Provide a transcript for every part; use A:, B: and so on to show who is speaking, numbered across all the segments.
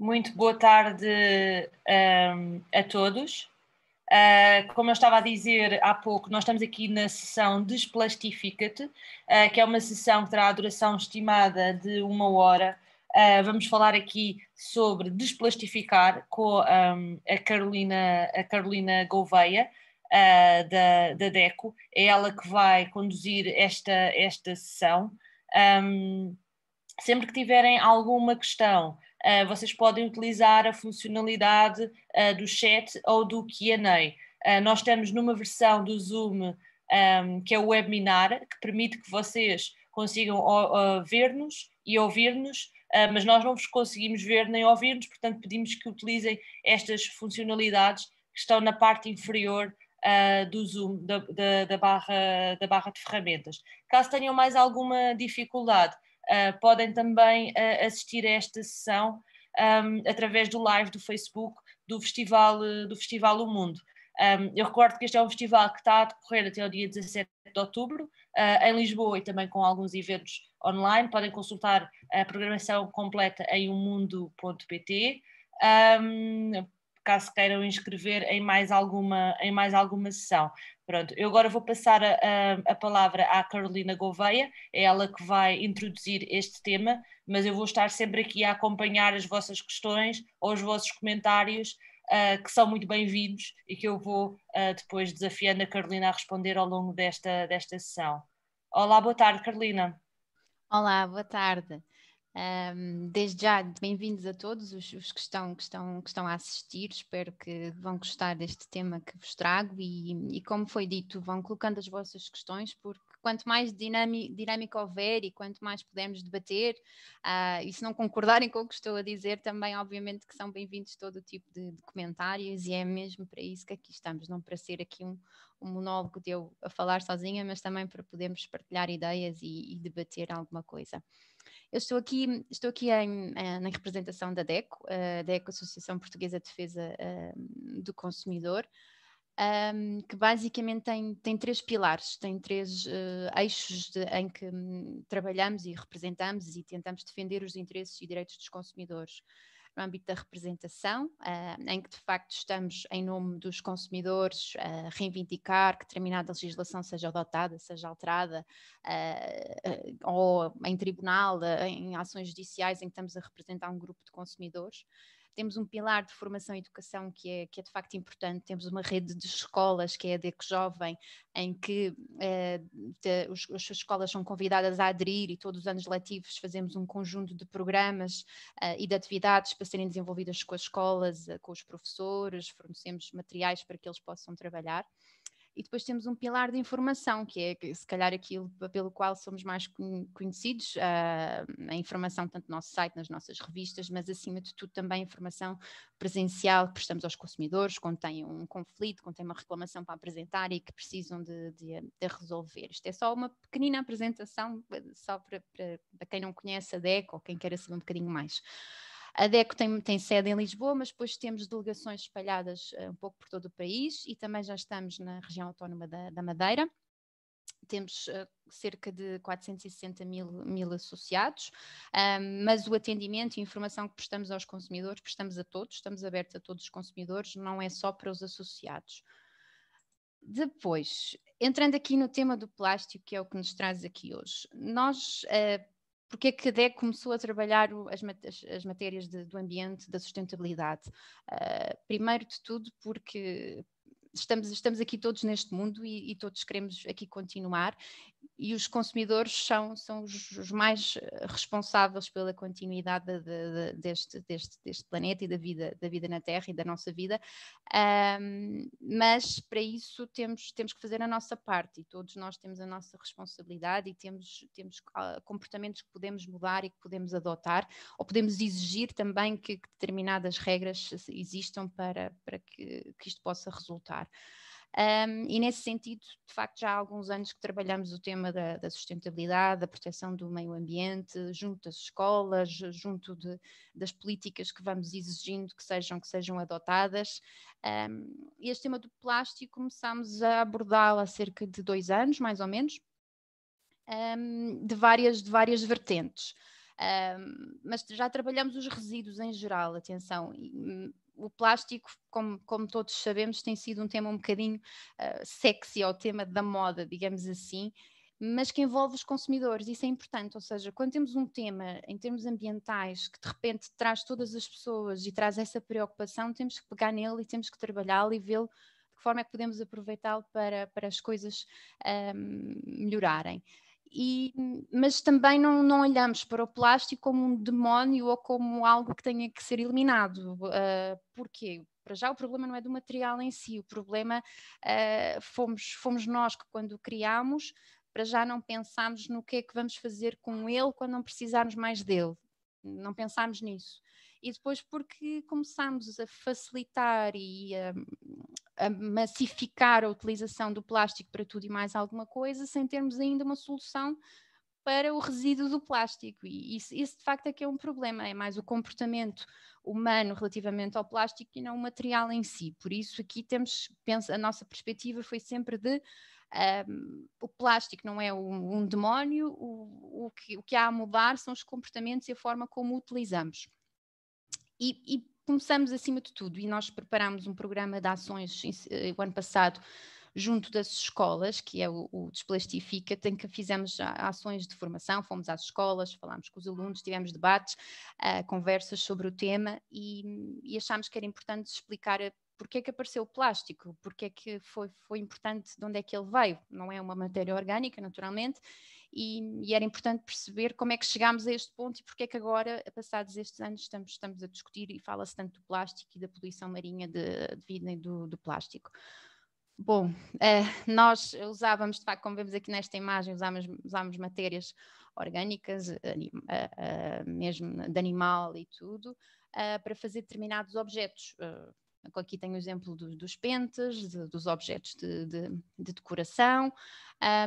A: Muito boa tarde um, a todos. Uh, como eu estava a dizer há pouco, nós estamos aqui na sessão Desplastifica-te, uh, que é uma sessão que terá a duração estimada de uma hora. Uh, vamos falar aqui sobre desplastificar com um, a, Carolina, a Carolina Gouveia, da, da DECO. É ela que vai conduzir esta, esta sessão. Um, sempre que tiverem alguma questão, eh, vocês podem utilizar a funcionalidade uh, do chat ou do QA. Uh, eh, nós temos numa versão do Zoom um, ehm, que é o webinar, que permite que vocês consigam ver-nos e ouvir-nos, mas nós não vos conseguimos ver nem ouvir-nos, portanto pedimos que utilizem estas funcionalidades que estão na parte inferior Uh, do Zoom, da, da, da, barra, da barra de ferramentas. Caso tenham mais alguma dificuldade, ah, podem também uh, assistir a esta sessão um, através do live do Facebook do Festival, ah, do Festival O Mundo. Um, eu recordo que este é um festival que está a decorrer até o dia 17 de outubro, uh, em Lisboa e também com alguns eventos online. Podem consultar a programação completa em umundo.pt. Um, caso queiram inscrever em mais alguma, em mais alguma sessão. Pronto, eu agora vou passar a, a, a, palavra à Carolina Gouveia, é ela que vai introduzir este tema, mas eu vou estar sempre aqui a acompanhar as vossas questões ou os vossos comentários, uh, que são muito bem-vindos e que eu vou uh, depois desafiando a Carolina a responder ao longo desta, desta sessão. Olá, boa tarde, Carolina. Olá, boa tarde. Um, desde já, bem-vindos a todos os,
B: os, que, estão, que, estão, que estão a assistir, espero que vão gostar deste tema que vos trago e, e como foi dito, vão colocando as vossas questões, porque quanto mais dinâmico houver e quanto mais pudermos debater, uh, e se não concordarem com o que estou a dizer, também, obviamente, que são bem-vindos todo o tipo de, de, comentários, e é mesmo para isso que aqui estamos, não para ser aqui um, um monólogo de eu a falar sozinha, mas também para podermos partilhar ideias e, e debater alguma coisa. Eu estou aqui, estou aqui em, eh, representação da DECO, a eh, DECO Associação Portuguesa de Defesa eh, do Consumidor, ehm, que basicamente tem, tem três pilares, tem três eixos de, em que hum, trabalhamos e representamos e tentamos defender os interesses e direitos dos consumidores no âmbito da representação, uh, em que de facto estamos, em nome dos consumidores, a ah, reivindicar que determinada legislação seja adotada, seja alterada, ah, ou em tribunal, em ações judiciais em que estamos a representar um grupo de consumidores temos um pilar de formação e educação que é, que é de facto importante, temos uma rede de escolas que é a DEC Jovem, em que de, eh, os, as escolas são convidadas a aderir e todos os anos letivos fazemos um conjunto de programas eh, e de atividades para serem desenvolvidas com as escolas, eh, com os professores, fornecemos materiais para que eles possam trabalhar. E depois temos um pilar de informação, que é se calhar aquilo pelo qual somos mais conhecidos, ah, a informação tanto no nosso site, nas nossas revistas, mas acima de tudo também informação presencial que prestamos aos consumidores, contém um conflito, contém uma reclamação para apresentar e que precisam de, de, de resolver. Isto é só uma pequenina apresentação, eh, só para, para, para quem não conhece a DEC ou quem queira saber um bocadinho mais. A DECO tem, tem sede em Lisboa, mas depois temos delegações espalhadas eh, um pouco por todo o país e também já estamos na região autónoma da, da Madeira temos uh, cerca de 460 mil, mil associados, um, mas o atendimento e informação que prestamos aos consumidores, prestamos a todos, estamos abertos a todos os consumidores, não é só para os associados. Depois, entrando aqui no tema do plástico, que é o que nos traz aqui hoje, nós uh, porque é que a DEC começou a trabalhar as, as matérias de, do ambiente, da sustentabilidade? Uh, primeiro de tudo, porque estamos, estamos aqui todos neste mundo e, e todos queremos aqui continuar, e os consumidores são, são os, os mais responsáveis pela continuidade de, de, deste, deste, deste planeta e da vida, da vida na Terra e da nossa vida, um, mas para isso temos, temos que fazer a nossa parte e todos nós temos a nossa responsabilidade e temos, temos ah, comportamentos que podemos mudar e que podemos adotar, ou podemos exigir também que, que determinadas regras existam para, para que, que isto possa resultar. Um, e nesse sentido, de facto, já há alguns anos que trabalhamos o tema da, da sustentabilidade, da proteção do meio ambiente, junto das escolas, junto de, das políticas que vamos exigindo que sejam, que sejam adotadas. Um, e este tema do plástico começámos a abordá-lo há cerca de dois anos, mais ou menos, um, de, várias, de várias vertentes. Um, mas já trabalhamos os resíduos em geral, atenção, hum, o plástico, como, como, todos sabemos, tem sido um tema um bocadinho uh, sexy, ou tema da moda, digamos assim, mas que envolve os consumidores, isso é importante, ou seja, quando temos um tema em termos ambientais que de repente traz todas as pessoas e traz essa preocupação, temos que pegar nele e temos que trabalhá-lo e vê-lo de que forma é que podemos aproveitá-lo para, para as coisas um, ah, melhorarem. E, mas também não, não, olhamos para o plástico como um demónio ou como algo que tenha que ser eliminado. Uh, porquê? Para já o problema não é do material em si, o problema uh, fomos, fomos nós que quando o criámos, para já não pensámos no que é que vamos fazer com ele quando não precisarmos mais dele. Não pensámos nisso e depois porque começámos a facilitar e a, ah, a massificar a utilização do plástico para tudo e mais alguma coisa, sem termos ainda uma solução para o resíduo do plástico. E isso, isso, de facto é que é um problema, é mais o comportamento humano relativamente ao plástico e não o material em si. Por isso aqui temos, penso, a nossa perspectiva foi sempre de um, o plástico não é um, um demónio, o, o, que, o, que, há a mudar são os comportamentos e a forma como o utilizamos. E, e começamos acima de tudo e nós preparámos um programa de ações eh, o ano passado junto das escolas, que é o, o Desplastifica, Tem que fizemos ações de formação, fomos às escolas, falámos com os alunos, tivemos debates, uh, conversas sobre o tema e, e achámos que era importante explicar eh, porque é que apareceu o plástico, porque é que foi, foi importante, de onde é que ele veio. Não é uma matéria orgânica, naturalmente, e, e, era importante perceber como é que chegámos a este ponto e porque é que agora, passados estes anos, estamos, estamos a discutir e fala-se tanto do plástico e da poluição marinha devido de, do, do plástico. Bom, uh, nós usávamos, de facto, como vemos aqui nesta imagem, usávamos, usámos matérias orgânicas, anim, uh, eh, uh, eh, mesmo de animal e tudo, para fazer determinados objetos. aqui tenho o exemplo do, dos pentes, de, dos objetos de, de, de decoração,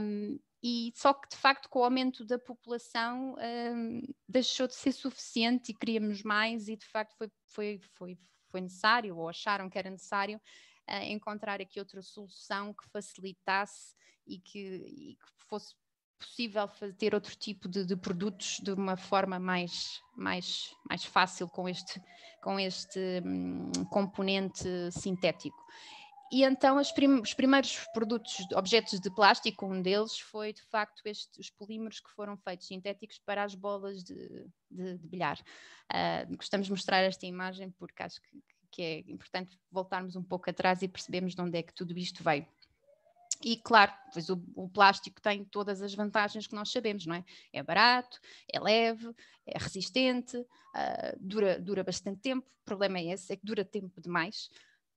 B: um, e só que de facto com o aumento da população um, deixou de ser suficiente e queríamos mais e de facto foi, foi, foi, foi necessário ou acharam que era necessário uh, encontrar aqui outra solução que facilitasse e que, e que fosse possível fazer outro tipo de, de, produtos de uma forma mais, mais, mais fácil com este, com este um, componente sintético e então prim os primeiros produtos, objetos de plástico, um deles foi de facto este, os polímeros que foram feitos sintéticos para as bolas de, de, de bilhar. Uh, gostamos de mostrar esta imagem porque acho que, que é importante voltarmos um pouco atrás e percebermos de onde é que tudo isto veio. E claro, pois o, o, plástico tem todas as vantagens que nós sabemos, não é? É barato, é leve, é resistente, uh, dura, dura bastante tempo. O problema é esse, é que dura tempo demais.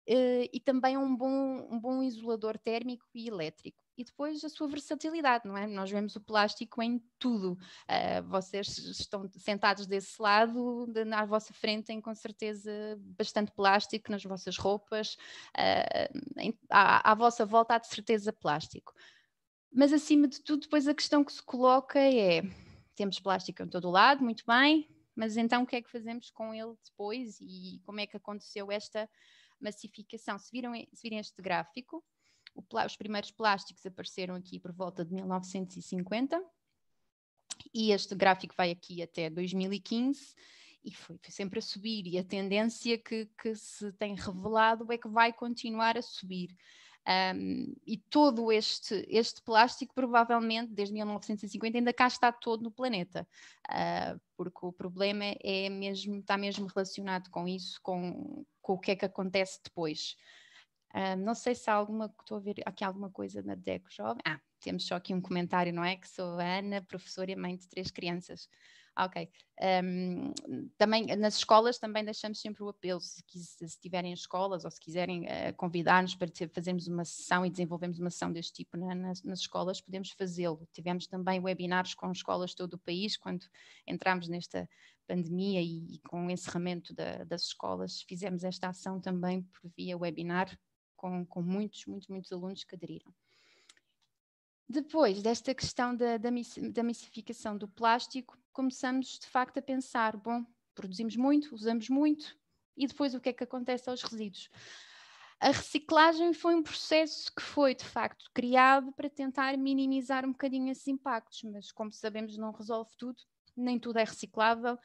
B: Uh, e também um bom, um bom isolador térmico e elétrico. E depois a sua versatilidade, não é? Nós vemos o plástico em tudo. Uh, vocês estão sentados desse lado, de, na vossa frente tem com certeza bastante plástico nas vossas roupas, uh, em, à, à, vossa volta há de certeza plástico. Mas acima de tudo, depois a questão que se coloca é: temos plástico em todo o lado, muito bem, mas então o que é que fazemos com ele depois e como é que aconteceu esta massificação. Se, viram, se virem este gráfico, o, os primeiros plásticos apareceram aqui por volta de 1950 e este gráfico vai aqui até 2015 e foi, foi sempre a subir e a tendência que, que se tem revelado é que vai continuar a subir. Um, e todo este, este plástico, provavelmente, desde 1950, ainda cá está todo no planeta, uh, porque o problema é mesmo, está mesmo relacionado com isso, com, com o que é que acontece depois. não sei se há alguma, estou a ver aqui alguma coisa na DECO Jovem. Ah, temos só aqui um comentário, não é? Que sou a Ana, professora e mãe de três crianças. Ok. Um, também nas escolas também deixamos sempre o apelo, se, se tiverem escolas ou se quiserem uh, convidar-nos para fazermos uma sessão e desenvolvermos uma sessão deste tipo nas, nas, escolas, podemos fazê-lo. Tivemos também webinars com escolas de todo o país quando entramos nesta pandemia e, e com o encerramento da, das escolas, fizemos esta ação também por via webinar com, com muitos, muitos, muitos alunos que aderiram. Depois desta questão da, da, da missificação do plástico, começamos de facto a pensar: bom, produzimos muito, usamos muito, e depois o que é que acontece aos resíduos? A reciclagem foi um processo que foi, de facto, criado para tentar minimizar um bocadinho esses impactos, mas como sabemos, não resolve tudo, nem tudo é reciclável,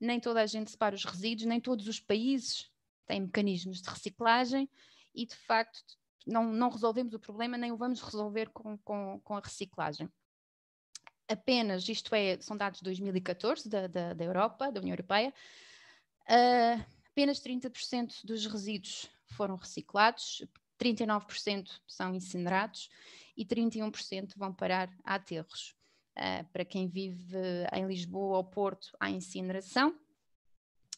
B: nem toda a gente separa os resíduos, nem todos os países têm mecanismos de reciclagem e, de facto, não, não resolvemos o problema nem o vamos resolver com, com, com a reciclagem. Apenas, isto é, são dados de 2014 da, da, da Europa, da União Europeia, uh, apenas 30% dos resíduos foram reciclados, 39% são incinerados e 31% vão parar a aterros. Uh, para quem vive em Lisboa ou Porto, há incineração,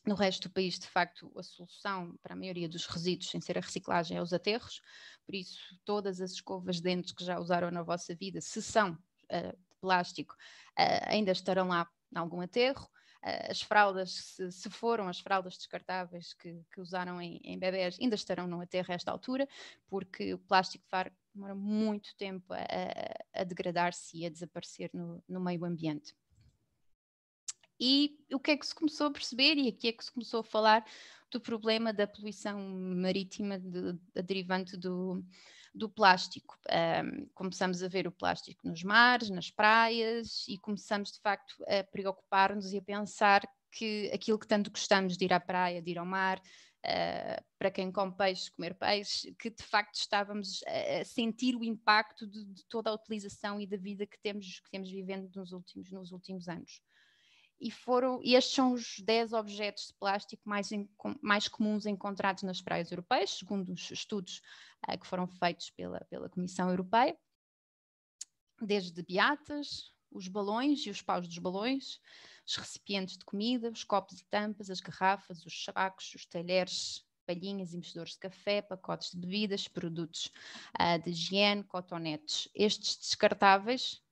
B: no resto do país, de facto, a solução para a maioria dos resíduos, sem ser a reciclagem, é os aterros. Por isso, todas as escovas de dentes que já usaram na vossa vida, se são uh, de plástico, uh, ainda estarão lá em algum aterro. Uh, as fraldas, se, se, foram as fraldas descartáveis que, que usaram em, em, bebés, ainda estarão num aterro a esta altura, porque o plástico demora muito tempo a, a degradar-se e a desaparecer no, no meio ambiente. E o que é que se começou a perceber e aqui é que se começou a falar do problema da poluição marítima de, de derivante do, do plástico. Um, começamos a ver o plástico nos mares, nas praias e começamos de facto a preocupar-nos e a pensar que aquilo que tanto gostamos de ir à praia, de ir ao mar, uh, para quem come peixe, comer peixe, que de facto estávamos a sentir o impacto de, de toda a utilização e da vida que temos, que temos vivendo nos últimos, nos últimos anos e foram, e estes são os 10 objetos de plástico mais, em, mais comuns encontrados nas praias europeias, segundo os estudos uh, que foram feitos pela, pela Comissão Europeia, desde beatas, os balões e os paus dos balões, os recipientes de comida, os copos e tampas, as garrafas, os sacos, os talheres, palhinhas e mexedores de café, pacotes de bebidas, produtos uh, de higiene, cotonetes. Estes descartáveis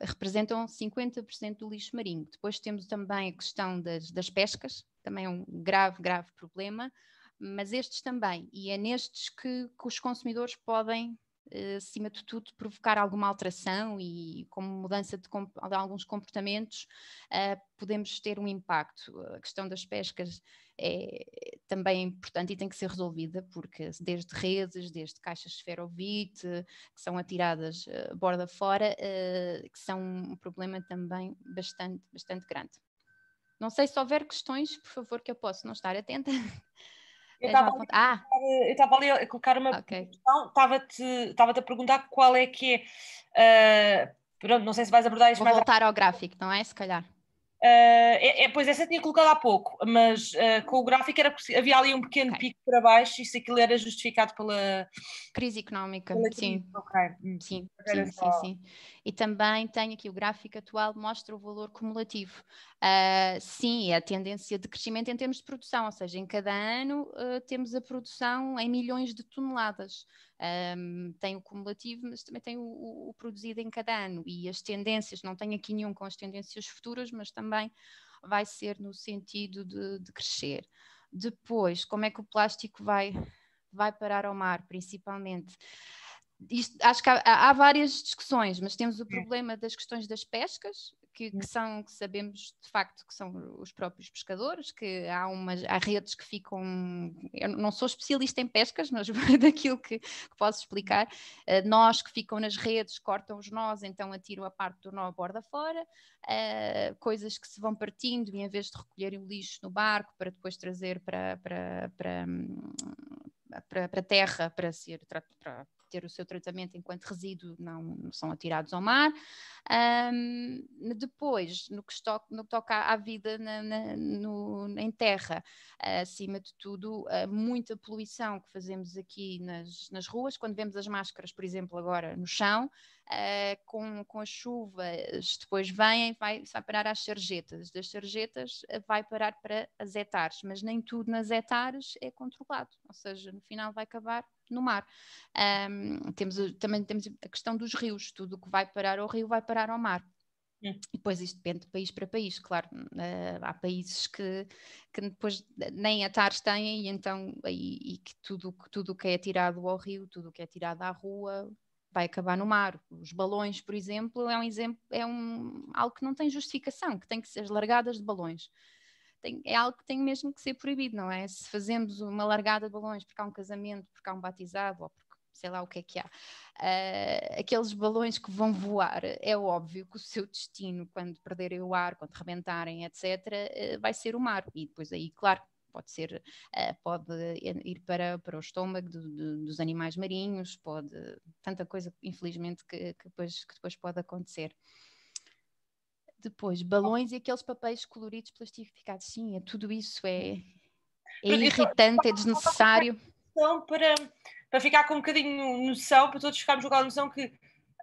B: representam 50% do lixo marinho. Depois temos também a questão das, das pescas, também é um grave, grave problema, mas estes também, e é nestes que, que os consumidores podem, eh, acima de tudo, provocar alguma alteração e, como mudança de, de alguns comportamentos, eh, podemos ter um impacto. A questão das pescas é também importante e tem que ser resolvida, porque desde redes, desde caixas de esferovite, que são atiradas eh, borda fora, eh, que são um problema também bastante, bastante grande. Não sei se houver questões, por favor, que eu posso não estar atenta. Eu
A: é estava ali, ah. Eh, ali, a colocar uma okay. questão, estava-te estava -te a perguntar qual é que é. Uh, pronto, não sei se vais abordar isto Vou mais. Voltar ao
B: gráfico, não
A: é? Se calhar. Uh, é, é, pois essa tinha colocado há pouco, mas uh, com o gráfico era, havia ali um pequeno okay. pico para baixo e se aquilo era justificado pela crise económica. Pela sim.
B: Okay. Hum, sim, sim, sim, só... sim, sim, E também tem aqui o gráfico atual mostra o valor cumulativo. Uh, sim, é a tendência de crescimento em termos de produção, ou seja, em cada ano temos a produção em milhões de toneladas. Um, tem o cumulativo, mas também tem o, o, produzido em cada ano e as tendências, não tenho aqui nenhum com as tendências futuras, mas também vai ser no sentido de, de crescer. Depois, como é que o plástico vai, vai parar ao mar, principalmente? Isto, acho que há, há, várias discussões, mas temos o hum. problema das questões das pescas, que, que, hum. são, que sabemos de facto que são os próprios pescadores, que há, umas, há redes que ficam. Eu não sou especialista em pescas, mas daquilo que, que posso explicar, uh, nós que ficam nas redes, cortam os nós, então atiram a parte do nó à borda fora, uh, coisas que se vão partindo e em vez de recolherem o lixo no barco para depois trazer para, para, para, para hum, para, para terra para ser para, ter o seu tratamento enquanto resíduo não são atirados ao mar. Um, depois, no que, toca, no que toca à vida na, na no, em terra, ah, acima de tudo, ah, muita poluição que fazemos aqui nas, nas ruas, quando vemos as máscaras, por exemplo, agora no chão, uh, com, com as chuvas, depois vêm, vai, vai parar às sarjetas, das sarjetas vai parar para as hectares, mas nem tudo nas hectares é controlado, ou seja, no final vai acabar no mar. Um, temos, também temos a questão dos rios, tudo o que vai parar ao rio vai parar ao mar. Hum. E depois isto depende de país para país, claro. Uh, há países que, que depois nem atares têm, e então e, e que tudo o tudo que é tirado ao rio, tudo o que é tirado à rua, vai acabar no mar. Os balões, por exemplo, é um exemplo, é um, algo que não tem justificação, que tem que ser largadas de balões tem, é algo que tem mesmo que ser proibido, não é? Se fazemos uma largada de balões porque há um casamento, porque há um batizado ou porque sei lá o que é que há, uh, aqueles balões que vão voar, é óbvio que o seu destino, quando perderem o ar, quando rebentarem, etc., uh, ah, vai ser o mar. E depois aí, claro, pode ser, ah, pode ir para, para o estômago do, do, dos animais marinhos, pode, tanta coisa, infelizmente, que, que, depois, que depois pode acontecer. Depois, balões e aqueles papéis coloridos plastificados. Sim, é, tudo isso é,
A: uhum. é irritante,
B: é desnecessário.
A: Para, para ficar com um bocadinho noção, para todos ficarmos com a noção que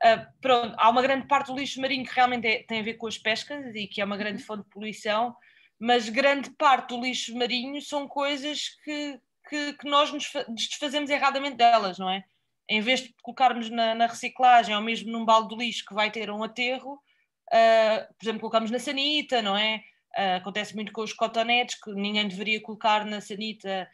A: Uh, pronto, há uma grande parte do lixo marinho que realmente é, tem a ver com as pescas e que é uma grande uhum. fonte de poluição, mas grande parte do lixo marinho são coisas que, que, que nós nos desfazemos erradamente delas, não é? Em vez de colocarmos na, na reciclagem ou mesmo num balde de lixo que vai ter um aterro, uh, por exemplo, colocamos na sanita, não é? Uh, acontece muito com os cotonetes, que ninguém deveria colocar na sanita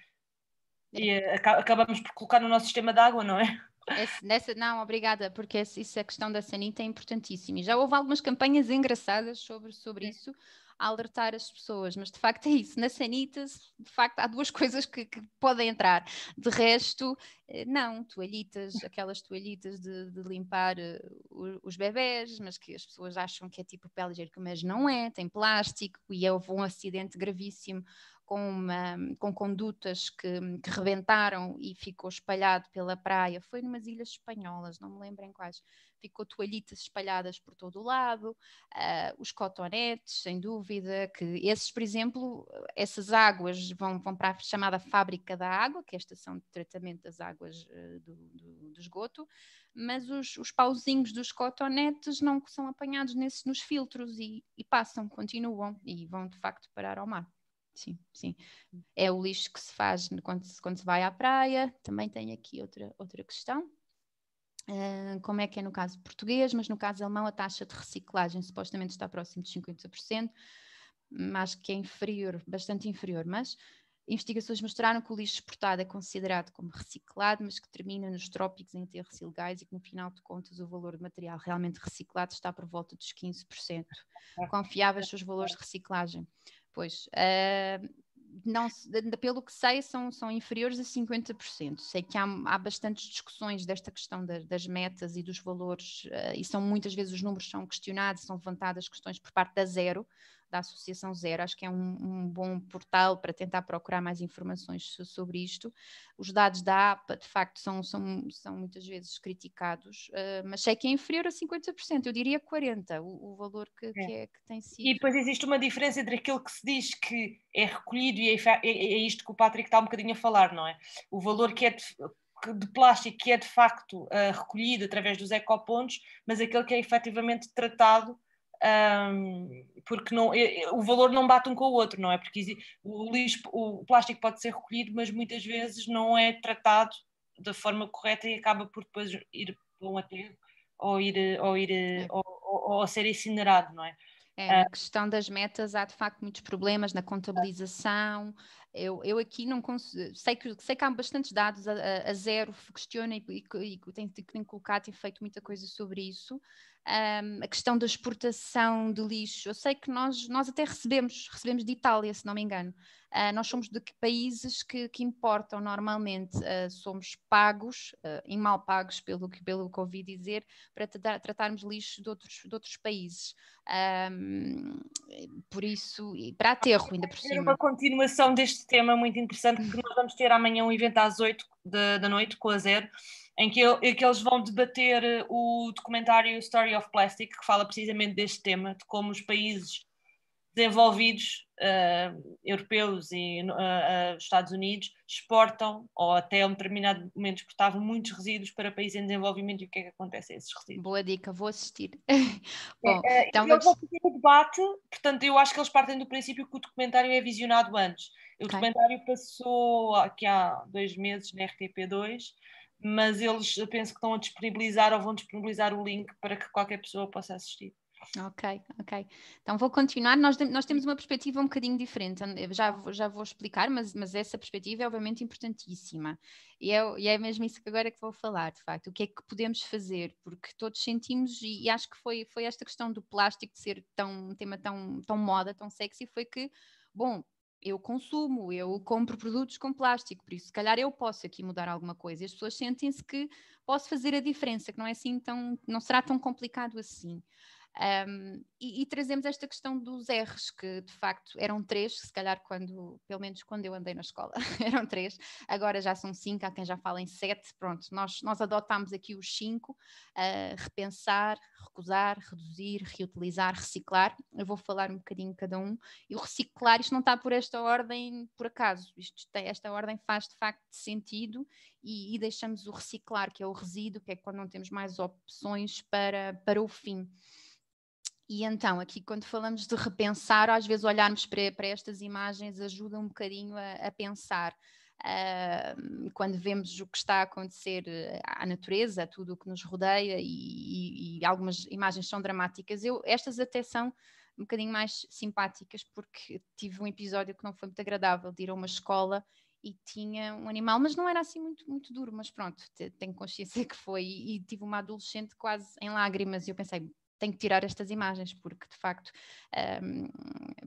A: e ah, é. acabamos por colocar no nosso sistema de água, não é? Esse, nessa,
B: não, obrigada, porque essa, isso, a questão da sanita é importantíssima. E já houve algumas campanhas engraçadas sobre, sobre é. isso a alertar as pessoas, mas de facto é isso. Na Sanitas, de facto, há duas coisas que, que podem entrar. De resto, eh, não, toalhitas, aquelas toalhitas de, de limpar uh, os bebés, mas que as pessoas acham que é tipo pele higiênica, mas não é, tem plástico e houve um acidente gravíssimo com, uma, com condutas que, que rebentaram e ficou espalhado pela praia. Foi numas ilhas espanholas, não me lembro em quais ficou toalhitas espalhadas por todo o lado, uh, os cotonetes, sem dúvida, que esses, por exemplo, essas águas vão, vão para a chamada fábrica da água, que é a estação de tratamento das águas uh, do, do, do, esgoto, mas os, os pauzinhos dos cotonetes não são apanhados nesses, nos filtros e, e passam, continuam e vão de facto parar ao mar sim, sim. É o lixo que se faz quando se, quando se vai à praia. Também tem aqui outra, outra questão. Ah, como é que é no caso português, mas no caso alemão a taxa de reciclagem supostamente está próximo de 50%, mas que é inferior, bastante inferior, mas investigações mostraram que o lixo exportado é considerado como reciclado, mas que termina nos trópicos em aterros ilegais e que no final de contas o valor de material realmente reciclado está por volta dos 15%. Confiáveis os valores de reciclagem? Pois, uh, não, pelo que sei, são, são inferiores a 50%. Sei que há, há bastantes discussões desta questão das, das metas e dos valores, uh, e são muitas vezes os números são questionados, são levantadas questões por parte da zero, da Associação Zero. Acho que é um, um bom portal para tentar procurar mais informações sobre isto. Os dados da APA, de facto, são, são, são muitas vezes criticados, uh, mas sei que é inferior a 50%, eu diria 40%, o, o valor que, é. Que, é, que tem
A: sido. E depois existe uma diferença entre aquilo que se diz que é recolhido, e é, é, é isto que o Patrick está um bocadinho a falar, não é? O valor que é. De, de plástico que é de facto uh, recolhido através dos ecopontos, mas aquele que é efetivamente tratado um, porque não, o valor não bate um com o outro, não é? Porque o lixo, o plástico pode ser recolhido, mas muitas vezes não é tratado da forma correta e acaba por depois ir para um aterro ou ir, ou ir é. ou, ou, ou, ser incinerado, não é? É, ah. a
B: questão das metas há de facto muitos problemas na contabilização. Eu, eu aqui não consigo, sei que, sei que há bastantes dados a, a zero, questiona e, e, e tenho, tem colocado e feito muita coisa sobre isso, um, a questão da exportação de lixo. Eu sei que nós, nós até recebemos, recebemos de Itália, se não me engano. Uh, nós somos de que países que, que importam normalmente? Uh, somos pagos, uh, e mal pagos pelo que, pelo que ouvi dizer, para tra tratarmos lixo de outros, de outros países. Um,
A: por isso, e para aterro, ainda por cima. É uma continuação deste tema muito interessante que nós vamos ter amanhã um evento às 8 da, da noite com a Zero em que, em que, eles vão debater eh, o documentário Story of Plastic, que fala precisamente deste tema, de como os países desenvolvidos, uh, europeus e uh, Estados Unidos, exportam, ou até a um determinado momento exportavam muitos resíduos para países em desenvolvimento e o que é que acontece a esses resíduos. Boa dica, vou assistir. É, Bom, é, então eles vão fazer o debate, portanto, eu acho que eles partem do princípio que o documentário é visionado antes. O okay. documentário passou ah, aqui há dois meses na RTP2 mas eles penso que estão a disponibilizar ou vão disponibilizar o link para que qualquer pessoa possa assistir.
B: Ok, ok. Então vou continuar. Nós, nós temos uma perspectiva um bocadinho diferente, Eu já, tá. já vou explicar, mas, mas essa perspectiva é obviamente importantíssima. E é, e é mesmo isso que agora é que vou falar, de facto. O que é que podemos fazer? Porque todos sentimos, e, e acho que foi, foi esta questão do plástico de ser tão, um tema tão, tão moda, tão sexy, foi que, bom, eu consumo, eu compro produtos com plástico, por isso, se calhar eu posso aqui mudar alguma coisa. E as pessoas sentem-se que posso fazer a diferença, que não é assim tão, não será tão complicado assim. Um, e, e, trazemos esta questão dos R's, que de facto eram três, se calhar quando, pelo menos quando eu andei na escola, eram três, agora já são cinco, há quem já fala em sete, pronto, nós, nós adotámos aqui os cinco, uh, repensar, recusar, reduzir, reutilizar, reciclar, eu vou falar um bocadinho cada um, e o reciclar, isto não está por esta ordem por acaso, isto tem, esta ordem faz de facto sentido e, e deixamos o reciclar, que é o resíduo, que é quando não temos mais opções para, para o fim. E então, aqui quando falamos de repensar, às vezes olharmos para, para estas imagens ajuda um bocadinho a, a pensar. Uh, quando vemos o que está a acontecer eh, à natureza, tudo o que nos rodeia e, e, e algumas imagens são dramáticas, eu, estas até são um bocadinho mais simpáticas porque tive um episódio que não foi muito agradável de ir a uma escola e tinha um animal, mas não era assim muito, muito duro, mas pronto, tenho consciência que foi. E, e tive uma adolescente quase em lágrimas e eu pensei, tenho que tirar estas imagens, porque de facto um,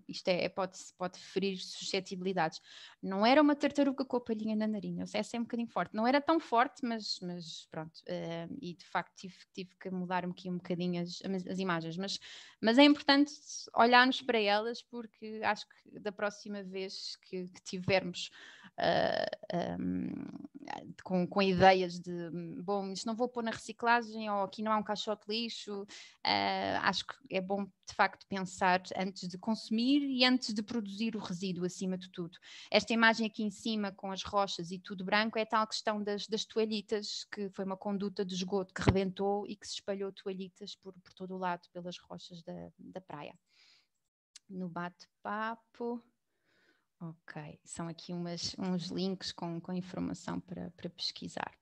B: isto é, pode, pode ferir suscetibilidades. Não era uma tartaruga com a palhinha na narina, essa é assim um bocadinho forte. Não era tão forte, mas, mas pronto, hum, e de facto tive, tive que mudar um bocadinho, um bocadinho as, as imagens. Mas, mas é importante olharmos para elas, porque acho que da próxima vez que, que tivermos uh, ah, um, ah, com, com, ideias de, bom, isto não vou pôr na reciclagem ou aqui não há um caixote lixo. Uh, acho que é bom, de facto, pensar antes de consumir e antes de produzir o resíduo, acima de tudo. Esta imagem aqui em cima, com as rochas e tudo branco, é a tal questão das, das toalhitas, que foi uma conduta de esgoto que rebentou e que se espalhou toalhitas por, por todo o lado, pelas rochas da, da praia. No bate-papo. Ok, são aqui umas, uns links com, com informação para, para pesquisar.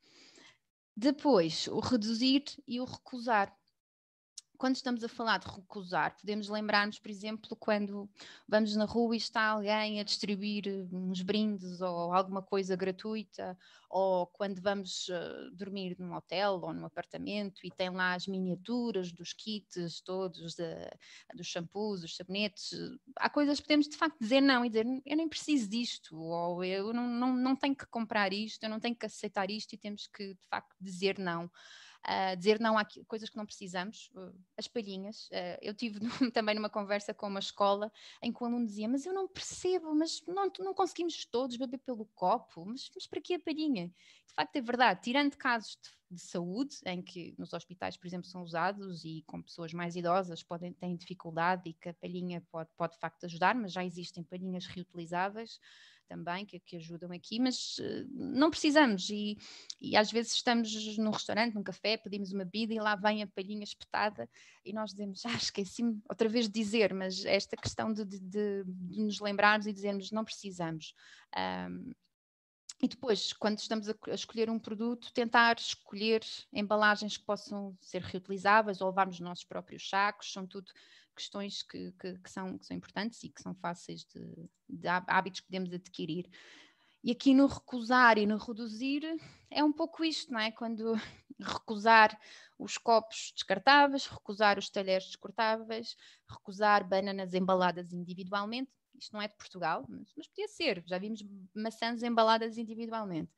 B: Depois, o reduzir e o recusar quando estamos a falar de recusar, podemos lembrar-nos, por exemplo, quando vamos na rua e está alguém a distribuir eh, uns brindes ou alguma coisa gratuita, ou quando vamos eh, dormir num hotel ou num apartamento e tem lá as miniaturas dos kits todos, de, dos shampoos, dos sabonetes. Há coisas que podemos de facto dizer não e dizer eu nem preciso disto, ou eu não, não, não tenho que comprar isto, eu não tenho que aceitar isto e temos que de facto dizer não dizer não a coisas que não precisamos, uh, as palhinhas. Uh, eu tive também numa conversa com uma escola em que o aluno dizia: Mas eu não percebo, mas não, não conseguimos todos beber pelo copo, mas, mas para que a palhinha? De facto, é verdade, tirando casos de, de, saúde, em que nos hospitais, por exemplo, são usados e com pessoas mais idosas podem ter dificuldade e que a palhinha pode, pode de facto ajudar, mas já existem palhinhas reutilizáveis também, que, que ajudam aqui, mas eh, não precisamos. E, e, às vezes estamos num restaurante, num café, pedimos uma bebida e lá vem a palhinha espetada e nós dizemos, ah, esqueci-me outra vez de dizer, mas esta questão de, de, de, de nos lembrarmos e dizermos não precisamos. Um, e depois, quando estamos a escolher um produto, tentar escolher embalagens que possam ser reutilizáveis ou levarmos os nossos próprios sacos, são tudo questões que, que, que, são, que são importantes e que são fáceis de, de hábitos que podemos adquirir. E aqui no recusar e no reduzir é um pouco isto, não é? Quando recusar os copos descartáveis, recusar os talheres descartáveis, recusar bananas embaladas individualmente. Isto não é de Portugal, mas, mas podia ser. Já vimos maçãs embaladas individualmente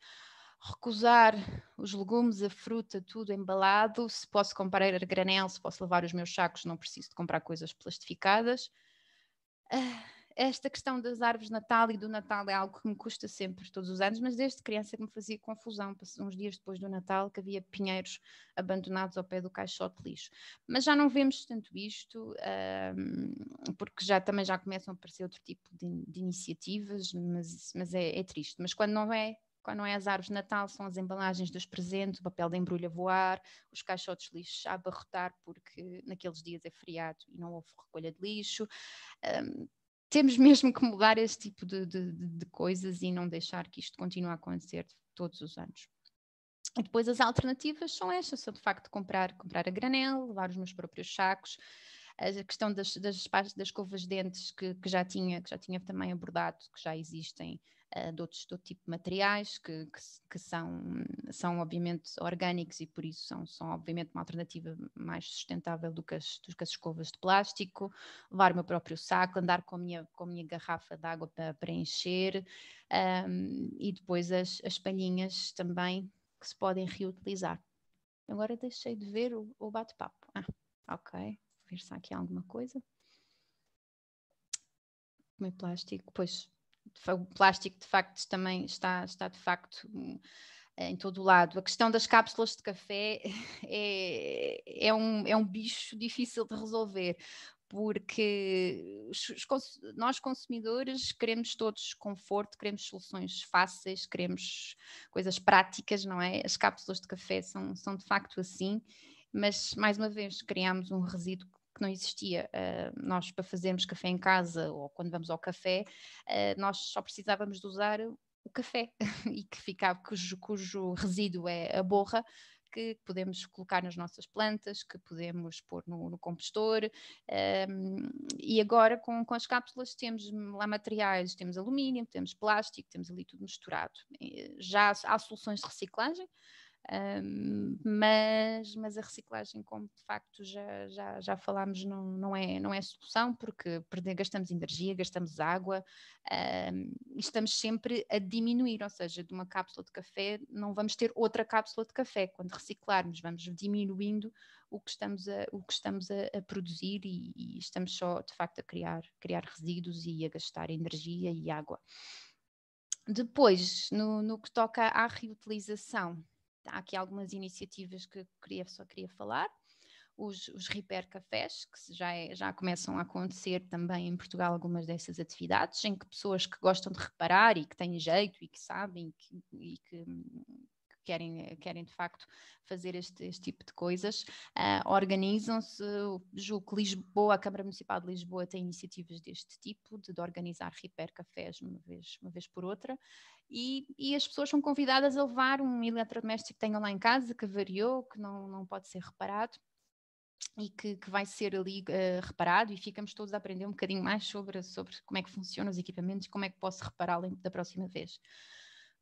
B: recusar os legumes, a fruta, tudo embalado. Se posso comprar a granel, se posso levar os meus sacos, não preciso de comprar coisas plastificadas. Ah, esta questão das árvores de Natal e do Natal é algo que me custa sempre, todos os anos, mas desde criança que me fazia confusão, uns dias depois do Natal, que havia pinheiros abandonados ao pé do caixote de lixo. Mas já não vemos tanto isto, ah, porque já também já começam a aparecer outro tipo de, de iniciativas, mas, mas é, é triste. Mas quando não é não é as árvores de Natal, são as embalagens dos presentes, o papel de embrulho a voar, os caixotes de lixo a abarrotar, porque naqueles dias é feriado e não houve recolha de lixo. Um, temos mesmo que mudar este tipo de, de, de, coisas e não deixar que isto continue a acontecer todos os anos. E depois as alternativas são estas, são de facto comprar, comprar a granel, levar os meus próprios sacos, a questão das, das, das escovas de dentes que, que, já tinha, que já tinha também abordado, que já existem eh, de outros do tipo de materiais que, que, que, são, são obviamente orgânicos e por isso são, são obviamente uma alternativa mais sustentável do que as, do que as escovas de plástico, levar o meu próprio saco, andar com a minha, com a minha garrafa de água para preencher um, ehm, e depois as, as palhinhas também que se podem reutilizar. Agora deixei de ver o, o bate-papo. Ah, ok. Vou ver se há aqui alguma coisa. Comer plástico, pois o plástico de facto também está, está de facto hum, em todo o lado. A questão das cápsulas de café é, é, um, é um bicho difícil de resolver, porque os, nós consumidores queremos todos conforto, queremos soluções fáceis, queremos coisas práticas, não é? As cápsulas de café são, são de facto assim, mas mais uma vez criamos um resíduo não existia. Uh, nós, para fazermos café em casa ou quando vamos ao café, uh, nós só precisávamos de usar o café e que ficava, cujo, cujo resíduo é a borra, que podemos colocar nas nossas plantas, que podemos pôr no, no compostor. Um, ehm, e agora, com, com, as cápsulas, temos lá materiais: temos alumínio, temos plástico, temos ali tudo misturado. Já há soluções de reciclagem mas, mas a reciclagem, como de facto já, já, já falámos, não, não, é, não é solução, porque perder, gastamos energia, gastamos água um, e estamos sempre a diminuir, ou seja, de uma cápsula de café não vamos ter outra cápsula de café. Quando reciclarmos, vamos diminuindo o que estamos a, o que estamos a, a produzir e, e, estamos só de facto a criar, criar resíduos e a gastar energia e água. Depois, no, no que toca à reutilização, há aqui algumas iniciativas que queria, só queria falar. Os, os Repair Cafés, que já, é, já começam a acontecer também em Portugal algumas dessas atividades, em que pessoas que gostam de reparar e que têm jeito e que sabem que, e que querem, querem de facto fazer este, este tipo de coisas, uh, organizam-se. Julgo que Lisboa, a Câmara Municipal de Lisboa tem iniciativas deste tipo, de, de organizar repair cafés uma vez, uma vez por outra, e, e, as pessoas são convidadas a levar um eletrodoméstico que tenham lá em casa, que variou, que não, não pode ser reparado e que, que, vai ser ali uh, reparado e ficamos todos a aprender um bocadinho mais sobre, sobre como é que funcionam os equipamentos e como é que posso repará-lo da próxima vez.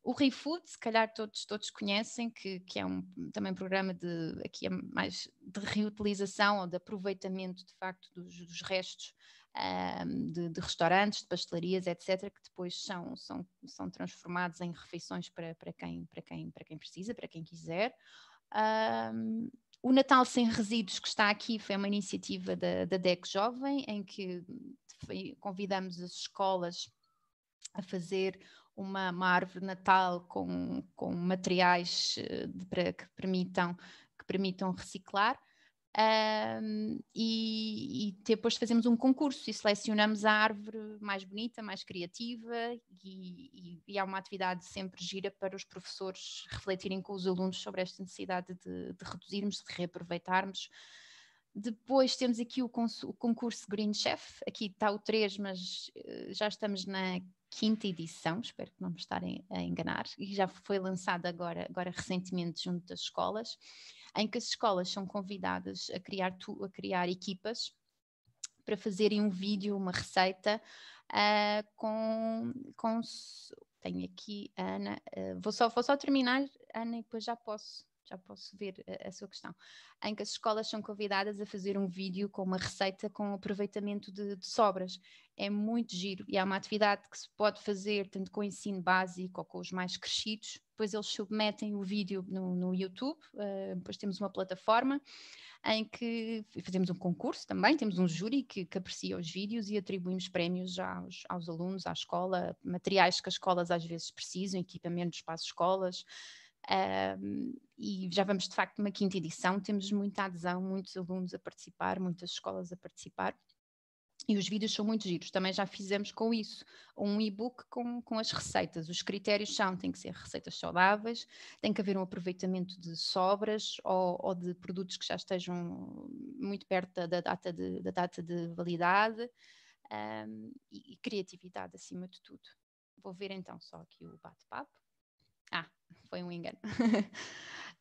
B: O ReFood, se calhar todos, todos conhecem, que, que é um, também um programa de, aqui é mais de reutilização ou de aproveitamento, de facto, dos, dos restos um, ah, de, de, restaurantes, de pastelarias, etc., que depois são, são, são transformados em refeições para, para, quem, para, quem, para quem precisa, para quem quiser. Um, ah, o Natal Sem Resíduos, que está aqui, foi uma iniciativa da, da DEC Jovem, em que convidamos as escolas a fazer uma, uma árvore natal com, com materiais eh, para, que, permitam, que permitam reciclar. Um, e, e, depois fazemos um concurso e selecionamos a árvore mais bonita, mais criativa, e, e, e, há uma atividade sempre gira para os professores refletirem com os alunos sobre esta necessidade de, de reduzirmos, de reaproveitarmos. Depois temos aqui o, o concurso Green Chef, aqui está o 3, mas eh, já estamos na quinta edição, espero que não me estarem a enganar, e já foi lançada agora, agora recentemente junto das escolas, em que as escolas são convidadas a criar, tu, a criar equipas para fazerem um vídeo, uma receita uh, com, com. Tenho aqui a Ana, uh, vou, só, vou só terminar, Ana, e depois já posso já posso ver a, a, sua questão, em que as escolas são convidadas a fazer um vídeo com uma receita com aproveitamento de, de, sobras. É muito giro e é uma atividade que se pode fazer tanto com o ensino básico ou com os mais crescidos. Depois eles submetem o vídeo no, no YouTube, uh, depois temos uma plataforma em que fazemos um concurso também, temos um júri que, que aprecia os vídeos e atribuímos prémios aos, aos alunos, à escola, materiais que as escolas às vezes precisam, equipamentos para as escolas, um, e já vamos de facto numa quinta edição, temos muita adesão, muitos alunos a participar, muitas escolas a participar. E os vídeos são muito giros, também já fizemos com isso, um e-book com, com as receitas. Os critérios são: tem que ser receitas saudáveis, tem que haver um aproveitamento de sobras ou, ou de produtos que já estejam muito perto da data de, da data de validade um, e criatividade acima de tudo. Vou ver então só aqui o bate-papo foi um engano.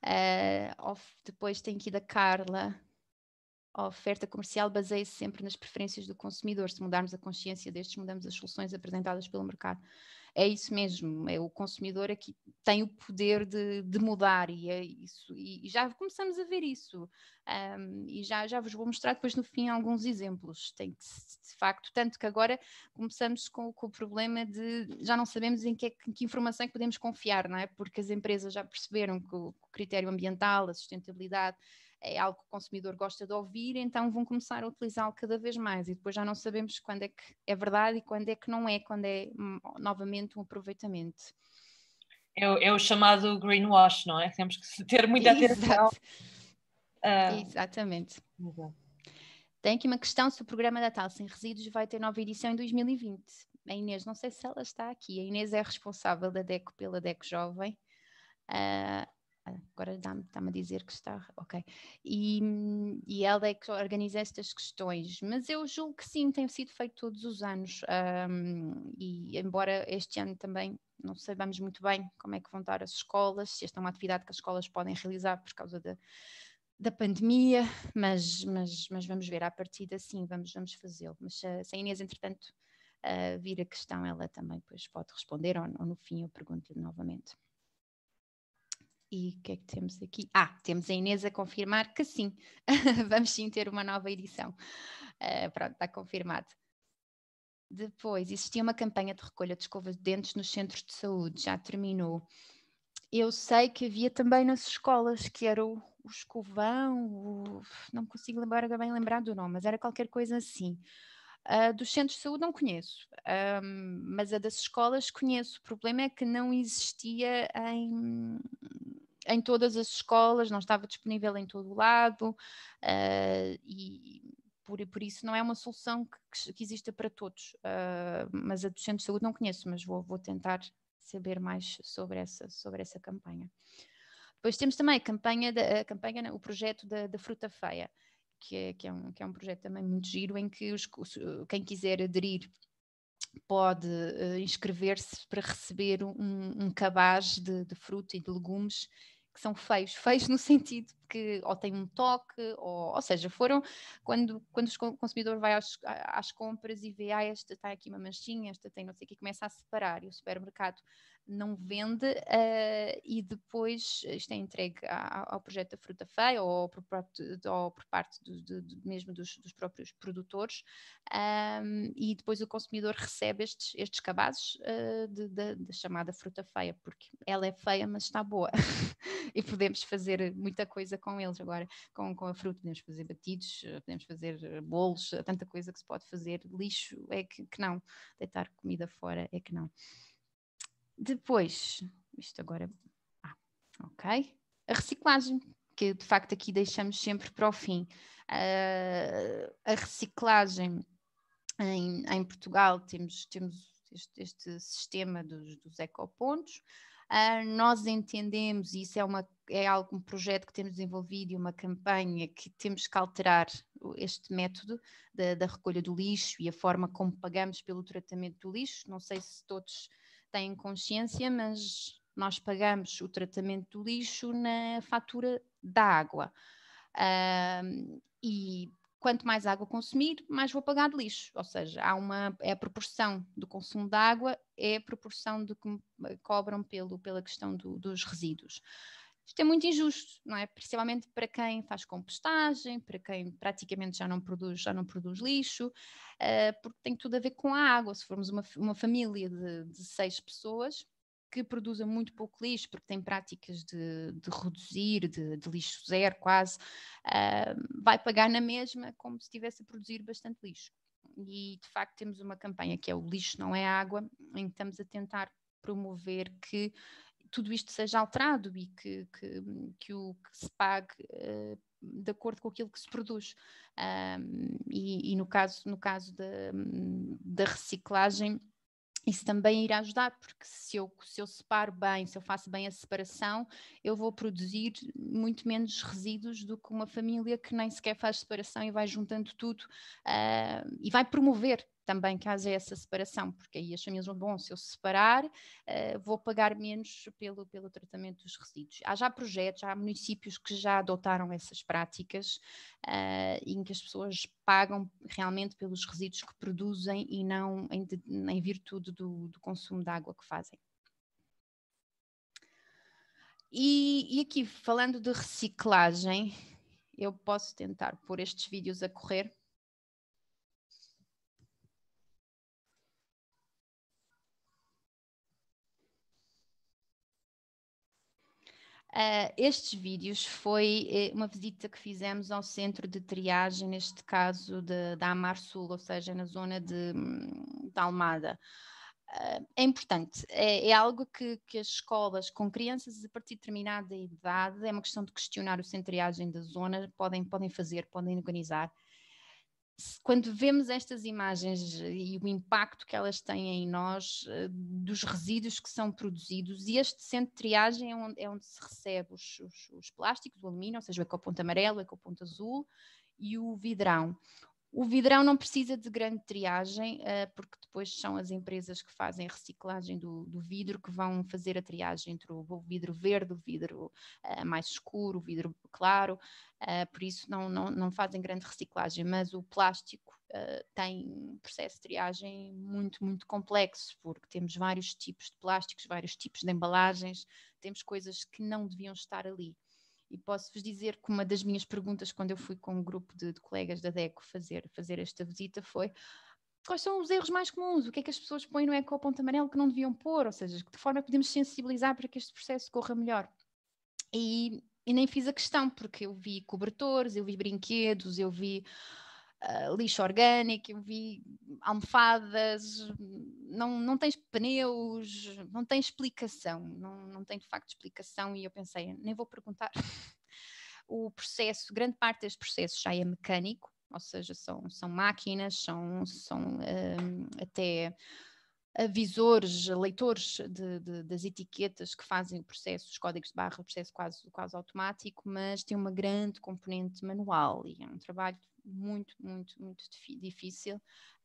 B: é, of, depois tem aqui da Carla. A oferta comercial baseia-se sempre nas preferências do consumidor. Se mudarmos a consciência destes, mudamos as soluções apresentadas pelo mercado é isso mesmo, é o consumidor aqui é tem o poder de, de mudar e é isso, e já começamos a ver isso, um, e já, já vos vou mostrar depois no fim alguns exemplos, tem que, de facto, tanto que agora começamos com, com o problema de já não sabemos em é que, em que informação é que podemos confiar, não é? Porque as empresas já perceberam que o, que o critério ambiental, a sustentabilidade, é algo que o consumidor gosta de ouvir, então vão começar a utilizá-lo cada vez mais e depois já não sabemos quando é que é verdade e quando é que não é, quando é hum, novamente um aproveitamento.
A: É, é o chamado greenwash, não é? Temos que ter muita atenção. Ah, exato. Uh... Exatamente.
B: Tem aqui uma questão se o programa da Tal Sem Resíduos vai ter nova edição em 2020. A Inês, não sei se ela está aqui. A Inês é responsável da DECO pela DECO Jovem. Ah, agora está-me tá a dizer que está, ok. E, e ela é que organiza estas questões, mas eu julgo que sim, tem sido feito todos os anos, um, e embora este ano também não saibamos muito bem como é que vão estar as escolas, se esta é uma atividade que as escolas podem realizar por causa da, da pandemia, mas, mas, mas vamos ver, a partir sim, vamos, vamos fazê-lo. Mas eh, se a Inês, entretanto, uh, vir a questão, ela também pois pode responder, ou, ou no fim eu pergunto-lhe novamente. E o que é que temos aqui? Ah, temos a Inês a confirmar que sim, vamos sim ter uma nova edição. Uh, pronto, está confirmado. Depois, existia uma campanha de recolha de escovas de dentes nos centros de saúde, já terminou. Eu sei que havia também nas escolas, que era o, o escovão, o, não consigo lembrar, bem lembrar do nome, mas era qualquer coisa assim. Uh, dos centros de saúde não conheço, um, ah, mas a das escolas conheço. O problema é que não existia em, em todas as escolas, não estava disponível em todo o lado, uh, e por, por, isso não é uma solução que, que exista para todos. Uh, mas a do Centro de Saúde não conheço, mas vou, vou tentar saber mais sobre essa, sobre essa campanha. Depois temos também a campanha, da, a campanha o projeto da, da Fruta Feia, que é, que é, um, que é um projeto também muito giro, em que os, quem quiser aderir pode uh, inscrever-se para receber um, um cabaz de, de fruta e de legumes que são feios, feios no sentido que ou têm um toque, ou, ou seja, foram quando, quando o consumidor vai às, às compras e vê, ah, esta tem aqui uma manchinha, esta tem não sei o que, começa a separar e o supermercado não vende uh, e depois isto é entregue ao projeto da Fruta Feia ou por, ou por parte do, do, do, mesmo dos, dos, próprios produtores um, e depois o consumidor recebe estes, estes cabazes uh, da chamada Fruta Feia, porque ela é feia mas está boa e podemos fazer muita coisa com eles agora, com, com a fruta, podemos fazer batidos, podemos fazer bolos, tanta coisa que se pode fazer, lixo é que, que não, deitar comida fora é que não. Depois, isto agora. É, ah, ok. A reciclagem, que de facto aqui deixamos sempre para o fim. Uh, a reciclagem em, em, Portugal temos, temos este, este sistema dos, dos ecopontos. Uh, nós entendemos, e isso é, uma, é algo, um projeto que temos desenvolvido e uma campanha que temos que alterar este método da, da, recolha do lixo e a forma como pagamos pelo tratamento do lixo. Não sei se todos têm consciência, mas nós pagamos o tratamento do lixo na fatura da água. Uh, e quanto mais água consumir, mais vou pagar de lixo. Ou seja, há uma, é a proporção do consumo de água, é a proporção do que me cobram pelo, pela questão do, dos resíduos. Isto é muito injusto, não é? Principalmente para quem faz compostagem, para quem praticamente já não produz, já não produz lixo, uh, porque tem tudo a ver com a água. Se formos uma, uma família de, de seis pessoas, que produza muito pouco lixo, porque tem práticas de, de reduzir, de, de, lixo zero quase, uh, vai pagar na mesma como se estivesse a produzir bastante lixo. E de facto temos uma campanha que é o lixo não é água, em que estamos a tentar promover que tudo isto seja alterado e que, que, que o que se pague uh, de acordo com aquilo que se produz. e, e, no caso, no caso da, da reciclagem, isso também irá ajudar, porque se eu, se eu separo bem, se eu faço bem a separação, eu vou produzir muito menos resíduos do que uma família que nem sequer faz separação e vai juntando tudo uh, e vai promover também que haja essa separação, porque aí as famílias vão, bom, se eu separar, uh, vou pagar menos pelo, pelo tratamento dos resíduos. Há já projetos, há municípios que já adotaram essas práticas uh, em que as pessoas pagam realmente pelos resíduos que produzem e não em, em virtude do, do consumo de água que fazem. E, e, aqui, falando de reciclagem, eu posso tentar pôr estes vídeos a correr. Uh, estes vídeos foi eh, uma visita que fizemos ao centro de triagem, neste caso da Amar Sul, ou seja, na zona de, hum, de Almada. Ah, é importante, é, é algo que, que, as escolas com crianças a partir de determinada idade, é uma questão de questionar o centro de triagem da zona, podem, podem fazer, podem organizar quando vemos estas imagens e o impacto que elas têm em nós, eh, dos resíduos que são produzidos, e este centro de triagem é onde, é onde se recebe os, os, os plásticos, o alumínio, ou seja, o ecoponto amarelo, o ecoponto azul e o vidrão. O vidrão não precisa de grande triagem, eh, porque depois são as empresas que fazem a reciclagem do, do, vidro que vão fazer a triagem entre o vidro verde, o vidro eh, mais escuro, o vidro claro, eh, por isso não, não, não fazem grande reciclagem, mas o plástico tem um processo de triagem muito, muito complexo, porque temos vários tipos de plásticos, vários tipos de embalagens, temos coisas que não deviam estar ali. E posso-vos dizer que uma das minhas perguntas, quando eu fui com um grupo de, de colegas da DECO fazer, fazer esta visita, foi quais são os erros mais comuns, o que é que as pessoas põem no ecoponto amarelo que não deviam pôr, ou seja, de forma é podemos sensibilizar para que este processo corra melhor. E, e nem fiz a questão, porque eu vi cobertores, eu vi brinquedos, eu vi ah, lixo orgânico, eu vi almofadas, não, não tens pneus, não tem explicação, não, não tem de facto explicação. E eu pensei, nem vou perguntar. o processo, grande parte deste processo já é mecânico, ou seja, são, são máquinas, são, são um, ah, até avisores, leitores de, de, das etiquetas que fazem o processo, os códigos de barra, o processo quase, quase automático, mas tem uma grande componente manual e é um trabalho muito, muito, muito difícil.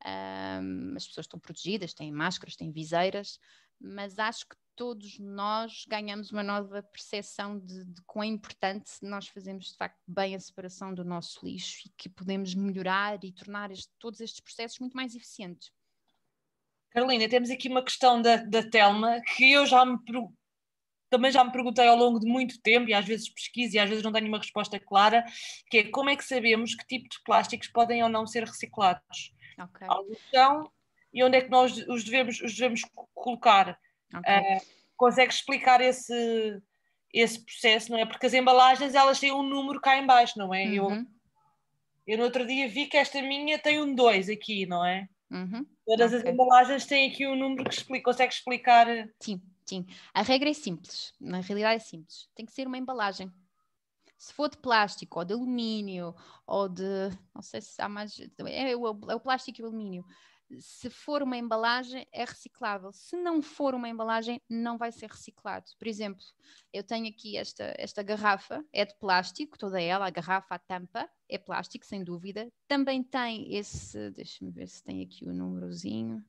B: Um, as pessoas estão protegidas, têm máscaras, têm viseiras, mas acho que todos nós ganhamos uma nova percepção de, de quão é importante nós fazemos de facto bem a separação do nosso lixo e que podemos melhorar e tornar este, todos estes processos muito mais eficientes.
A: Carolina, temos aqui uma questão da, da Telma que eu já me também já me perguntei ao longo de muito tempo, e às vezes pesquiso e às vezes não tenho uma resposta clara, que é como é que sabemos que tipo de plásticos podem ou não ser reciclados? Okay. Alguns e onde é que nós os devemos, os devemos colocar? Okay. Uh, ah, consegues explicar esse, esse processo, não é? Porque as embalagens elas têm um número cá em baixo, não é? Uhum. Eu, eu no outro dia vi que esta minha tem um 2 aqui, não é? Uhum. Todas okay. as embalagens têm aqui um número que explica, consegue explicar. Sim. Sim, a regra é simples,
B: na realidade é simples. Tem que ser uma embalagem. Se for de plástico ou de alumínio ou de. Não sei se há mais. É, é o, é o plástico e o alumínio. Se for uma embalagem, é reciclável. Se não for uma embalagem, não vai ser reciclado. Por exemplo, eu tenho aqui esta, esta garrafa, é de plástico, toda ela, a garrafa, a tampa, é plástico, sem dúvida. Também tem esse. Deixa-me ver se tem aqui o númerozinho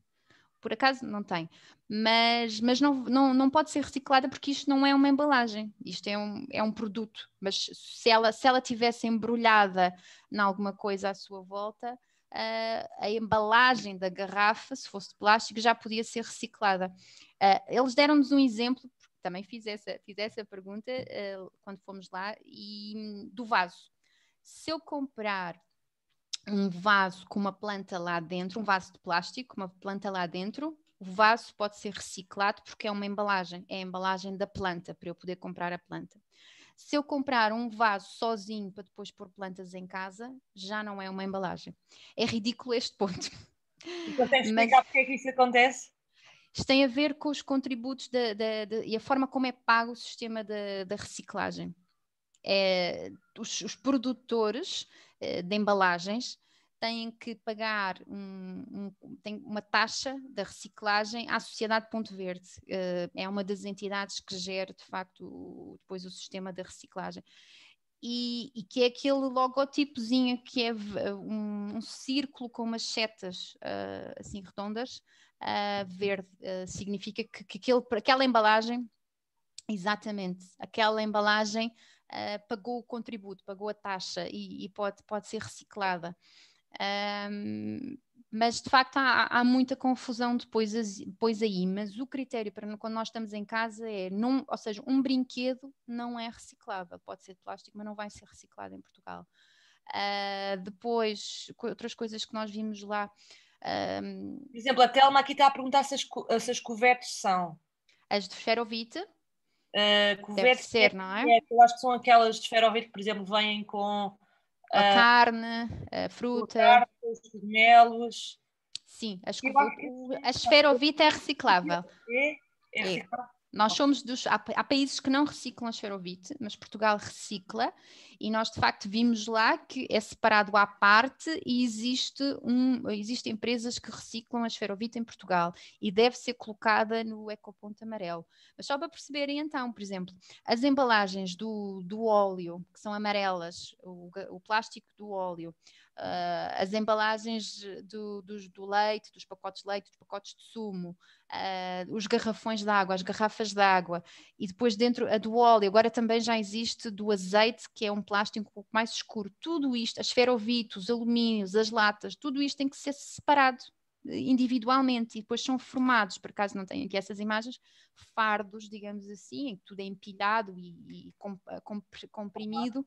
B: por acaso não tem, mas, mas não, não, não pode ser reciclada porque isto não é uma embalagem, isto é um, é um produto, mas se ela, se ela tivesse embrulhada em alguma coisa à sua volta, ah, a embalagem da garrafa, se fosse de plástico, já podia ser reciclada. Ah, eles deram-nos um exemplo, porque também fiz essa, fiz essa pergunta ah, quando fomos lá, e do vaso. Se eu comprar um vaso com uma planta lá dentro, um vaso de plástico, uma planta lá dentro, o vaso pode ser reciclado porque é uma embalagem, é a embalagem da planta, para eu poder comprar a planta. Se eu comprar um vaso sozinho para depois pôr plantas em casa, já não é uma embalagem. É ridículo este ponto. Consegues explicar Mas... porque é que isso acontece? Isto tem a ver com os contributos de, de, de, e a forma como é pago o sistema da reciclagem. É, os, os produtores eh, de embalagens têm que pagar um, um, tem uma taxa da reciclagem à Sociedade Ponto Verde. Eh, é uma das entidades que gera, de facto, depois o sistema da reciclagem. E, e, que é aquele logotipozinho que é um, um círculo com umas setas uh, assim redondas, uh, verde, uh, significa que, que aquele, aquela embalagem, exatamente, aquela embalagem uh, pagou o contributo, pagou a taxa e, e pode, pode ser reciclada. Um, mas de facto há, há muita confusão depois, depois, aí, mas o critério para quando nós estamos em casa é, num, ou seja, um brinquedo não é reciclável, pode ser de plástico, mas não vai ser reciclado em Portugal. Uh, depois, outras coisas que nós vimos lá. Um, Por
A: exemplo, a Telma aqui está a perguntar se as, co se as cobertas são. As de ferovite, Uh, Deve ser, é não é? é? Eu acho que são aquelas de esferovite que, por exemplo, vêm com... A ah, carne, a fruta... os cogumelos... Sim, as, que... a esferovite é
B: reciclável.
A: É, é, é. reciclável.
B: Nós somos dos. Há, há, países que não reciclam xerovite, mas Portugal recicla, e nós de facto vimos lá que é separado à parte e existe um, existem empresas que reciclam a xerovite em Portugal e deve ser colocada no ecoponto amarelo. Mas só para perceberem então, por exemplo, as embalagens do, do óleo, que são amarelas, o, o plástico do óleo, Uh, as embalagens do, do, do, leite, dos pacotes de leite, dos pacotes de sumo, uh, os garrafões de água, as garrafas de água, e depois dentro a do óleo, agora também já existe do azeite, que é um plástico um pouco mais escuro. Tudo isto, as ferrovitos os alumínios, as latas, tudo isto tem que ser separado eh, individualmente e depois são formados, por acaso não tenho aqui essas imagens, fardos, digamos assim, em que tudo é empilhado e, e ah, comprimido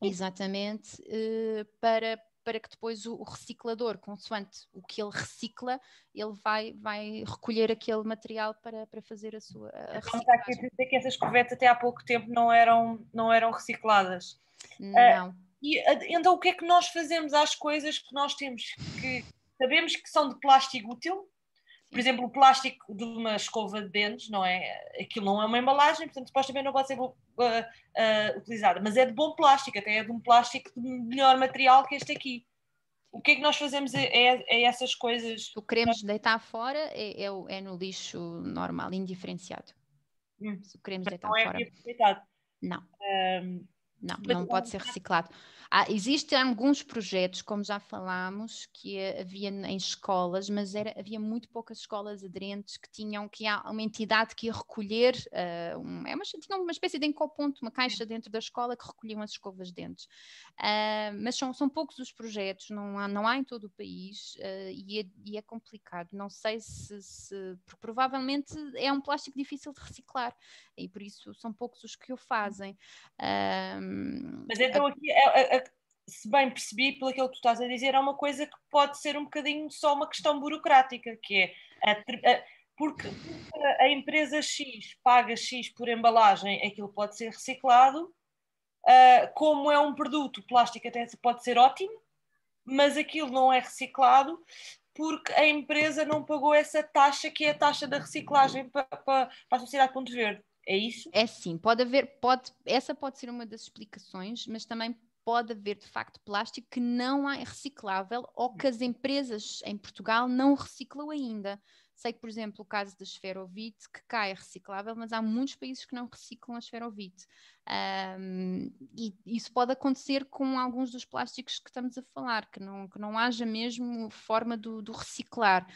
B: Exatamente, eh, para, para que depois o reciclador, consoante o que ele recicla, ele vai, vai recolher aquele material para, para fazer a sua a então, está aqui a dizer
A: que essas corvetas até há pouco tempo não eram, não eram recicladas. Hum, eh, não. e, eh, então o que é que nós fazemos às coisas que nós temos que sabemos que são de plástico útil, por exemplo, o plástico de uma escova de dentes, não é? Aquilo não é uma embalagem, portanto, supostamente não pode ser uh, uh, utilizada. Mas é de bom plástico, até é de um plástico de melhor material que este aqui. O que é que nós fazemos a, a, a essas coisas? O
B: queremos deitar fora é, é, é no lixo normal, indiferenciado. Hum. Se o queremos deitar não é fora. É não. Um, não, não pode ser reciclado. Há, ah, existem alguns projetos, como já falámos, que havia em escolas, mas era, havia muito poucas escolas aderentes que tinham que há uma entidade que ia recolher, uh, um, é uma, tinham uma espécie de encoponto, uma caixa dentro da escola que recolhiam as escovas de dentes. Uh, mas são, são poucos os projetos, não há, não há em todo o país uh, e, é, e, é, complicado. Não sei se, se provavelmente é um plástico difícil de reciclar
A: e por isso são poucos os que o fazem. mas então aqui é, é, é se bem percebi pelo que tu estás a dizer, é uma coisa que pode ser um bocadinho só uma questão burocrática, que é a, a, porque a empresa X paga X por embalagem, aquilo pode ser reciclado. Uh, como é um produto, o plástico até pode ser ótimo, mas aquilo não é reciclado porque a empresa não pagou essa taxa que é a taxa da reciclagem para, para, para a sociedade Ponto Verde. É
B: isso? É sim, pode haver, pode, essa pode ser uma das explicações, mas também pode haver de facto plástico que não é reciclável ou hum. que as empresas em Portugal não reciclam ainda. Sei que, por exemplo, o caso da esferovite, que cá é reciclável, mas há muitos países que não reciclam a esferovite. Um, e isso pode acontecer com alguns dos plásticos que estamos a falar, que não, que não haja mesmo forma do, do reciclar.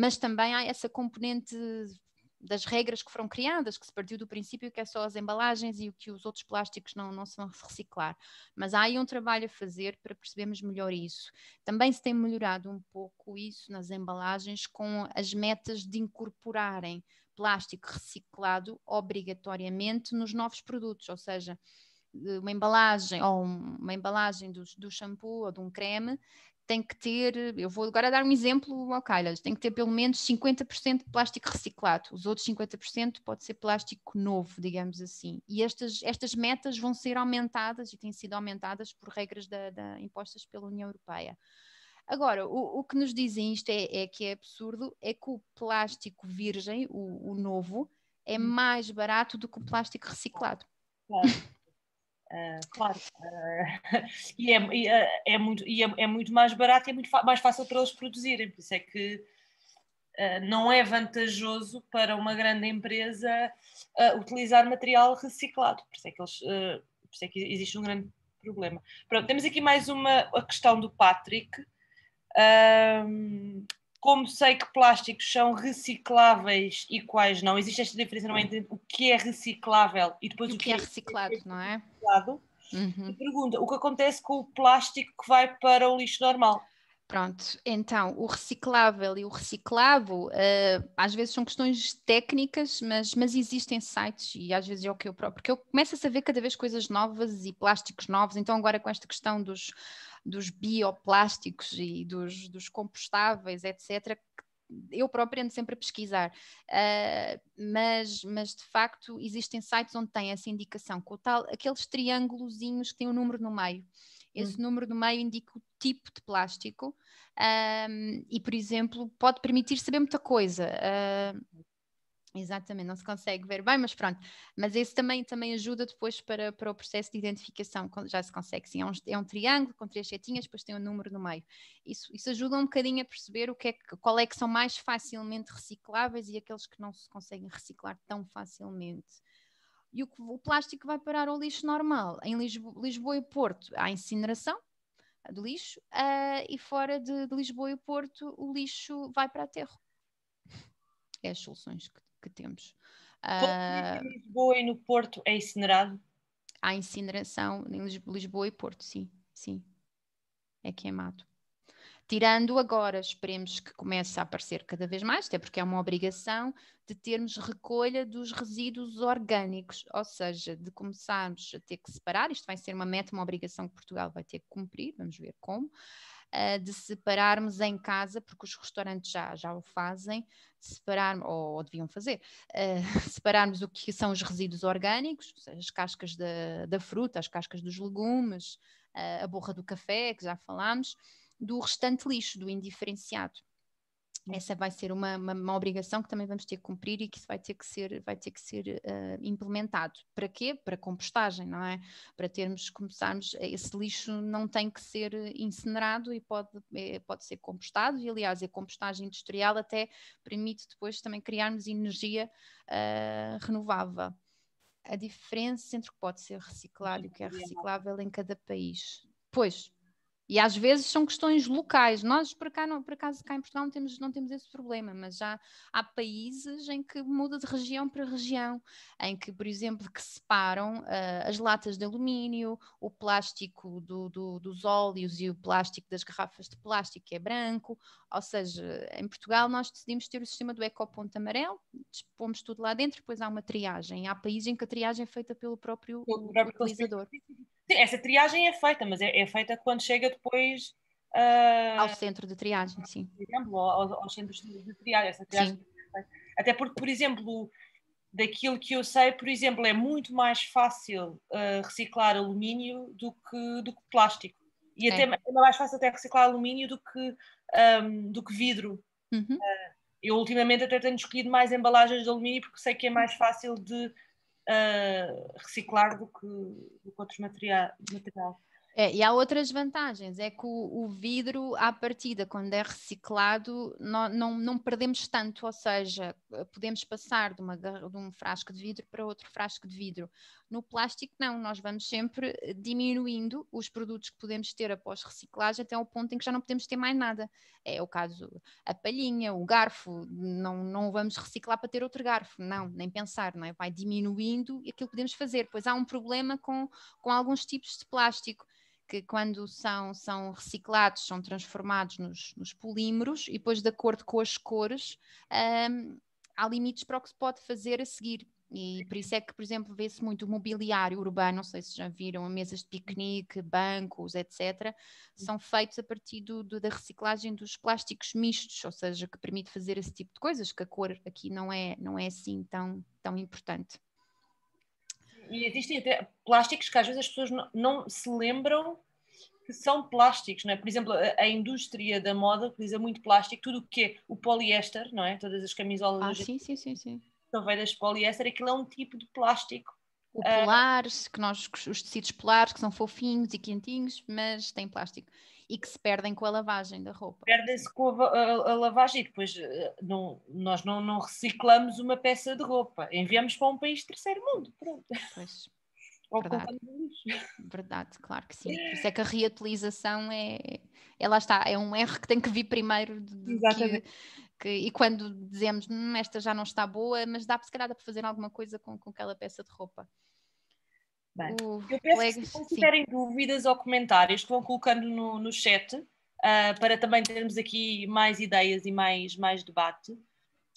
B: mas também há essa componente das regras que foram criadas, que se partiu do princípio que é só as embalagens e o que os outros plásticos não, não se vão reciclar. Mas há aí um trabalho a fazer para percebermos melhor isso. Também se tem melhorado um pouco isso nas embalagens com as metas de incorporarem plástico reciclado obrigatoriamente nos novos produtos, ou seja, eh, uma embalagem ou uma embalagem do, do shampoo ou de um creme tem que ter, eu vou agora dar um exemplo ao calhas, tem que ter pelo menos 50% de plástico reciclado, os outros 50% pode ser plástico novo, digamos assim. E estas, estas metas vão ser aumentadas e têm sido aumentadas por regras da, da impostas pela União Europeia. Agora, o, o que nos dizem isto é, é, que é absurdo, é que o plástico virgem, o, o novo, é hum. mais barato do que o plástico reciclado. Claro
A: claro. Uh, e, é, e eh, é, muito, e é, é, muito mais barato e é muito mais fácil para eles produzirem, por isso é que uh, não é vantajoso para uma grande empresa utilizar material reciclado, por isso é que, eles, por isso é que existe um grande problema. Pronto, temos aqui mais uma a questão do Patrick. Um, como sei que plásticos são recicláveis e quais não? Existe esta diferença não é, entre o que é reciclável e depois o, o que, é que, é reciclado, é reciclado não é? Reciclado. Uhum. Pergunta, o que acontece com o plástico que vai para o lixo normal? Pronto, então o reciclável
B: e o reciclavo uh, às vezes são questões técnicas, mas, mas existem sites e às vezes é o que eu próprio, porque eu começo a saber cada vez coisas novas e plásticos novos, então agora com esta questão dos, dos bioplásticos e dos, dos compostáveis, etc., eu próprio ando sempre a pesquisar, uh, mas, mas de facto existem sites onde tem essa indicação, com o tal, aqueles triângulozinhos que têm um número no meio. Esse hum. número do meio indica o tipo de plástico um, e, por exemplo, pode permitir saber muita coisa. Uh, Exatamente, não se consegue ver bem, mas pronto. Mas esse também, também ajuda depois para, para o processo de identificação, já se consegue, sim. É um, é um triângulo com três setinhas, depois tem um número no meio. Isso, isso ajuda um bocadinho a perceber o que é que, qual é que são mais facilmente recicláveis e aqueles que não se conseguem reciclar tão facilmente e o, o plástico vai parar ao lixo normal. Em Lisbo Lisboa e Porto há incineração do lixo uh, e fora de, de, Lisboa e Porto o lixo vai para aterro. É as soluções que, que temos. Uh, em Lisboa e no Porto é incinerado? Há incineração em Lisboa, Lisboa e Porto, sim, sim. É queimado. Tirando agora, esperemos que comece a aparecer cada vez mais, até porque é uma obrigação de termos recolha dos resíduos orgânicos, ou seja, de começarmos a ter que separar, isto vai ser uma meta, uma obrigação que Portugal vai ter que cumprir, vamos ver como, eh, de separarmos em casa, porque os restaurantes já, já o fazem, separar, ou, ou deviam fazer, uh, separarmos o que são os resíduos orgânicos, as cascas da, da fruta, as cascas dos legumes, uh, a borra do café, que já falámos, do restante lixo, do indiferenciado. Hum. Essa vai ser uma, uma, uma obrigação que também vamos ter que cumprir e que isso vai ter que ser, vai ter que ser uh, implementado. Para quê? Para compostagem, não é? Para termos, começarmos, eh, esse lixo não tem que ser eh, incinerado e pode, é, pode ser compostado, e aliás, a compostagem industrial até permite depois também criarmos energia uh, renovável a diferença entre o que pode ser reciclado e o que é, é reciclável em cada país. Pois, e às vezes são questões locais. Nós, por, cá, não, por acaso, cá em Portugal não temos, não temos esse problema, mas já há países em que muda de região para região, em que, por exemplo, que separam uh, as latas de alumínio, o plástico do, do, dos óleos e o plástico das garrafas de plástico que é branco. Ou seja, em Portugal nós decidimos ter o sistema do ecoponto amarelo, dispomos tudo lá dentro, depois há uma triagem.
A: Há países em que a triagem é feita pelo próprio, o utilizador. Essa triagem é feita, mas é, é feita quando chega depois. Uh, ao centro de triagem, sim. Por exemplo, aos, aos centros de triagem. Essa triagem é Até porque, por exemplo, daquilo que eu sei, por exemplo, é muito mais fácil uh, reciclar alumínio do que, do que plástico. E é. até é mais fácil até reciclar alumínio do que, um, do que vidro. Uhum. Uh, eu ultimamente até tenho escolhido mais embalagens de alumínio porque sei que é mais fácil de reciclar do que, do que outros materiais. material. É,
B: e há outras vantagens, é que o, o, vidro, à partida, quando é reciclado, não, não, não, perdemos tanto, ou seja, podemos passar de, uma, de um frasco de vidro para outro frasco de vidro. No plástico, não, nós vamos sempre eh, diminuindo os produtos que podemos ter após reciclagem até ao ponto em que já não podemos ter mais nada. É o caso, a palhinha, o garfo, não, não vamos reciclar para ter outro garfo, não, nem pensar, não é? vai diminuindo aquilo que podemos fazer. Pois há um problema com, com alguns tipos de plástico que quando são, são reciclados, são transformados nos, nos polímeros e depois de acordo com as cores, um, há limites para o que se pode fazer a seguir. E por isso é que, por exemplo, vê-se muito o mobiliário urbano, não sei se já viram, mesas de piquenique, bancos, etc., são feitos a partir do, do, da reciclagem dos plásticos mistos, ou seja, que permite fazer esse tipo de coisas, que a cor aqui não é, não é assim tão, tão importante
A: e existem até plásticos que às vezes as pessoas não, não se lembram que são plásticos, não é? Por exemplo, a, a, indústria da moda utiliza muito plástico, tudo o que é o poliéster, não é? Todas as camisolas. Ah, sim, sim, sim, sim. São velhas de poliéster, aquilo é um tipo de plástico
B: o eh, polar, uh, que nós, os tecidos polares que são fofinhos e quentinhos, mas têm plástico. E que se perdem com a lavagem da roupa.
A: Perdem-se com a, a, a, lavagem e depois eh, não, nós não, não, reciclamos uma peça de roupa. Enviamos para um país terceiro mundo. Pronto. Pois. verdade.
B: verdade, claro que sim. Por isso é que a reutilização é, é está, é um erro que tem que vir primeiro de, que, e quando dizemos hum, esta já não está boa, mas dá se calhar dá para fazer alguma coisa com, com aquela peça de roupa.
A: Bem, eu peço colegas, que se tiverem dúvidas ou comentários que vão colocando no, no chat uh, para também termos aqui mais ideias e mais, mais debate.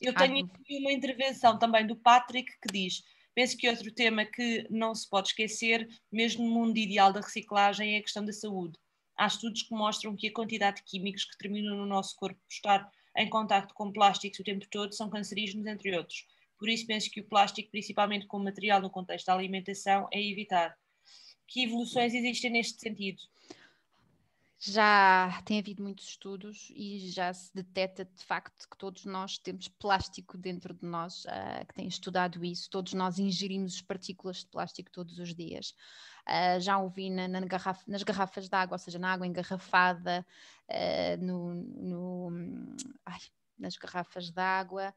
A: Eu tenho ah, aqui uma intervenção também do Patrick que diz: penso que outro tema que não se pode esquecer, mesmo no mundo ideal da reciclagem, é a questão da saúde. Há estudos que mostram que a quantidade de químicos que terminam no nosso corpo por estar em contacto com plásticos o tempo todo são cancerígenos, entre outros. Por isso penso que o plástico, principalmente como material no contexto da alimentação, é evitar. Que evoluções existem neste sentido? já tem havido muitos estudos e já se detecta de
B: facto que todos nós temos plástico dentro de nós, uh, que tem estudado isso, todos nós ingerimos partículas de plástico todos os dias. Uh, já ouvi na, na garrafa, nas garrafas de água, ou seja, na água engarrafada, uh, no, no hum, ai, nas garrafas de água,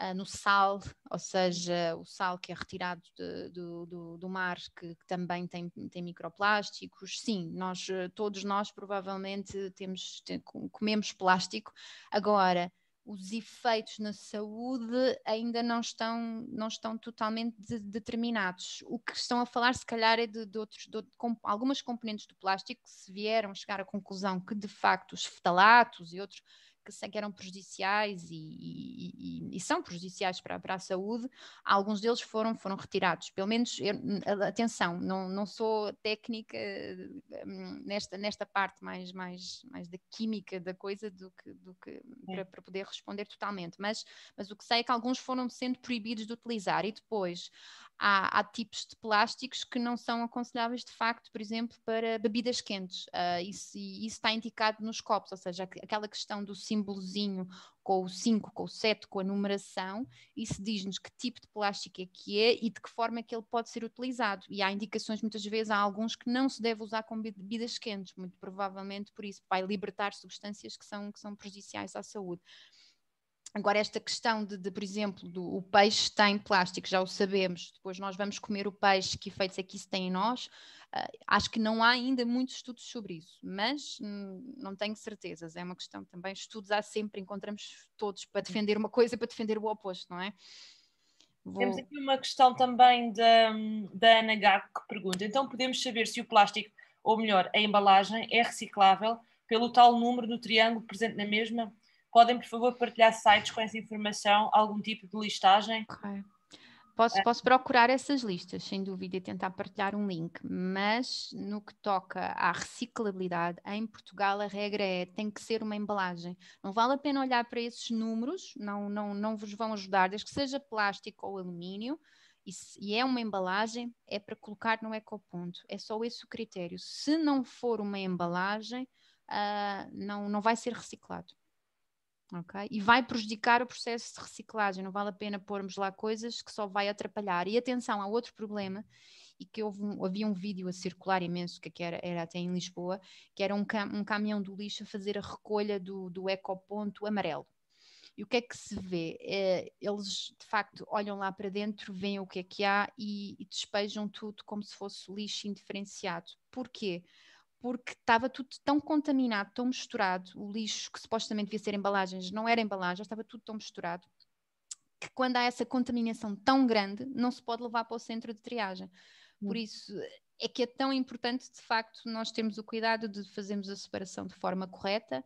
B: uh, no sal, ou seja, o sal que é retirado de, do, do, do, mar, que, que, também tem, tem microplásticos. Sim, nós, eh, todos nós provavelmente temos, tem, comemos plástico. Agora, os efeitos na saúde ainda não estão, não estão totalmente de, determinados. O que estão a falar, se calhar, é de, de outros, de, com, algumas componentes do plástico que se vieram chegar à conclusão que, de facto, os fetalatos e outros que, eram prejudiciais e, e, e são prejudiciais para, para, a saúde, alguns deles foram, foram retirados. Pelo menos, eu, atenção, não, não sou técnica hum, nesta, nesta parte mais, mais, mais da química da coisa do que, do que para, para poder responder totalmente, mas, mas o que sei é que alguns foram sendo proibidos de utilizar e depois Há, há, tipos de plásticos que não são aconselháveis de facto, por exemplo, para bebidas quentes. Uh, isso, isso, está indicado nos copos, ou seja, aquela questão do, símbolozinho com o 5, com o 7, com a numeração, isso diz-nos que tipo de plástico é que é e de que forma é que ele pode ser utilizado. E há indicações, muitas vezes, há alguns que não se deve usar com bebidas quentes, muito provavelmente por isso, vai libertar substâncias que são, que são prejudiciais à saúde. Agora, esta questão de, de por exemplo, do, o peixe tem plástico, já o sabemos, depois nós vamos comer o peixe, que efeitos é que isso tem em nós? Uh, acho que não há ainda muitos estudos sobre isso, mas hum, não tenho certezas, é uma questão também, estudos há sempre, encontramos todos para defender uma coisa e para defender
A: o oposto, não é? Vou... Temos aqui uma questão também da, da Ana Gago que pergunta, então podemos saber se o plástico, ou melhor, a embalagem, é reciclável pelo tal número no triângulo presente na mesma? podem, por favor, partilhar sites com essa informação, algum tipo de listagem? Okay.
B: Posso, é. posso procurar essas listas, sem dúvida, e tentar partilhar um link, mas no que toca à reciclabilidade, em Portugal a regra é tem que ser uma embalagem. Não vale a pena olhar para esses números, não, não, não vos vão ajudar, desde que seja plástico ou alumínio, e, se, e é uma embalagem, é para colocar no ecoponto. É só esse o critério. Se não for uma embalagem, uh, não, não vai ser reciclado. Okay? E vai prejudicar o processo de reciclagem. Não vale a pena pormos lá coisas que só vai atrapalhar. E atenção, há outro problema, e que houve um, havia um vídeo a circular imenso, que é era, era até em Lisboa, que era um, cam um caminhão do lixo a fazer a recolha do, do ecoponto amarelo. E o que é que se vê? É, eles, de facto, olham lá para dentro, veem o que é que há e, e despejam tudo como se fosse lixo indiferenciado. Porquê? Porque porque estava tudo tão contaminado, tão misturado, o lixo que supostamente devia ser embalagens, não era embalagem, estava tudo tão misturado, que quando há essa contaminação tão grande, não se pode levar para o centro de triagem. Por hum. isso, é que é tão importante, de facto, nós termos o cuidado de fazermos a separação de forma correta,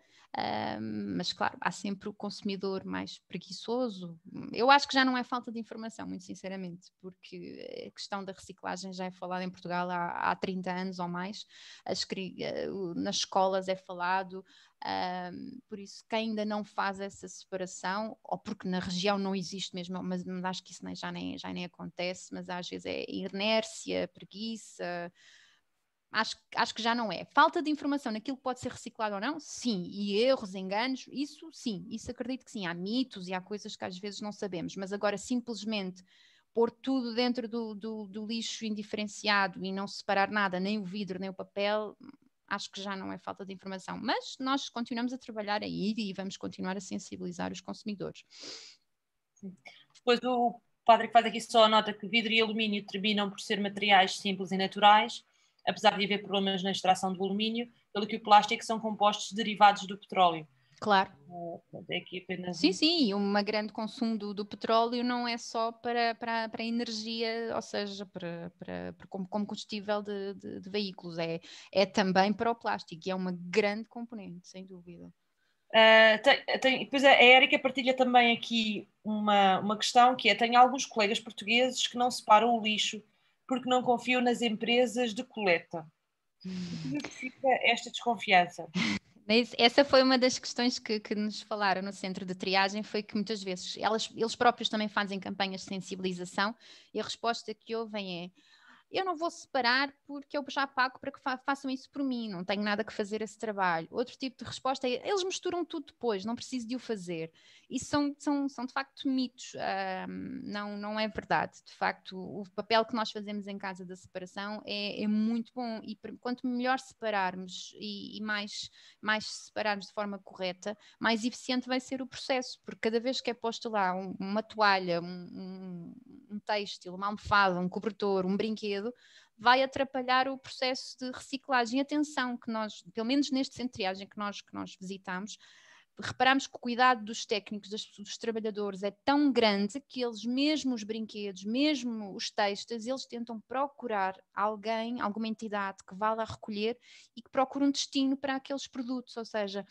B: mas claro, há sempre o consumidor mais preguiçoso. Eu acho que já não é falta de informação, muito sinceramente, porque a questão da reciclagem já é falada em Portugal há, há 30 anos ou mais, As, eh, nas escolas é falado, um, por isso, quem ainda não faz essa separação, ou porque na região não existe mesmo, mas, mas acho que isso nem, já, nem, já nem acontece, mas às vezes é inércia, preguiça, acho, acho que já não é. Falta de informação naquilo que pode ser reciclado ou não, sim. E erros, enganos, isso sim, isso acredito que sim. Há mitos e há coisas que às vezes não sabemos, mas agora simplesmente pôr tudo dentro do, do, do lixo indiferenciado e não separar nada, nem o vidro, nem o papel, acho que já não é falta de informação, mas nós continuamos a trabalhar aí e vamos continuar a sensibilizar os consumidores.
A: Depois o que faz aqui só a nota que vidro e alumínio terminam por ser materiais simples e naturais, apesar de haver problemas na extração do alumínio, pelo que o plástico são compostos derivados do petróleo. Claro. Ah, sim Sim,
B: sim, um grande consumo do, do, petróleo não é só para, para, para energia, ou seja, para, para, para como, como, combustível de, de, de, veículos, é, é também para o
A: plástico e é uma grande
B: componente, sem dúvida.
A: Uh, tem, tem, pois é, a Érica partilha também aqui uma, uma questão que é: tem alguns colegas portugueses que não separam o lixo porque não confiam nas empresas de coleta. Como hum. fica esta desconfiança?
B: Essa foi uma das questões que, que, nos falaram no centro de triagem, foi que muitas vezes elas, eles próprios também fazem campanhas de sensibilização e a resposta que ouvem é eu não vou separar porque eu já pago para que fa façam isso por mim, não tenho nada que fazer esse trabalho. Outro tipo de resposta é, eles misturam tudo depois, não preciso de o fazer. Isso são, são, são de facto mitos, não, não é verdade. De facto, o papel que nós fazemos em casa da separação é, é muito bom e quanto melhor separarmos e, e mais, mais separarmos de forma correta, mais eficiente vai ser o processo, porque cada vez que é posto lá um, uma toalha, um, um, um têxtil, uma almofada, um cobertor, um brinquedo, cedo, vai atrapalhar o processo de reciclagem. Atenção, que nós, pelo menos neste centro de triagem que nós, que nós visitamos, reparamos que o cuidado dos técnicos, dos, dos, trabalhadores é tão grande que eles mesmo os brinquedos, mesmo os textos, eles tentam procurar alguém, alguma entidade que vá lá recolher e que procure um destino para aqueles produtos, ou seja,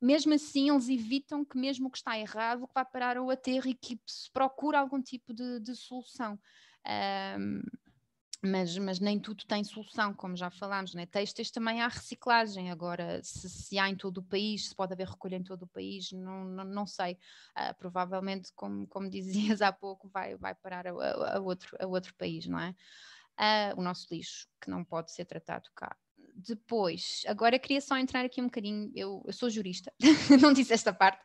B: mesmo assim eles evitam que mesmo o que está errado, que vá parar o aterro e que se procure algum tipo de, de solução. Um, mas, mas nem tudo tem solução, como já falámos, né? também há reciclagem agora, se, se, há em todo o país, se pode haver recolha em todo o país, não, não, não sei. Uh, provavelmente, como, como dizias há pouco, vai, vai parar a, a, a outro, a outro país, não é? Uh, o nosso lixo, que não pode ser tratado cá depois, agora queria só entrar aqui um bocadinho, eu, eu sou jurista, não disse esta parte,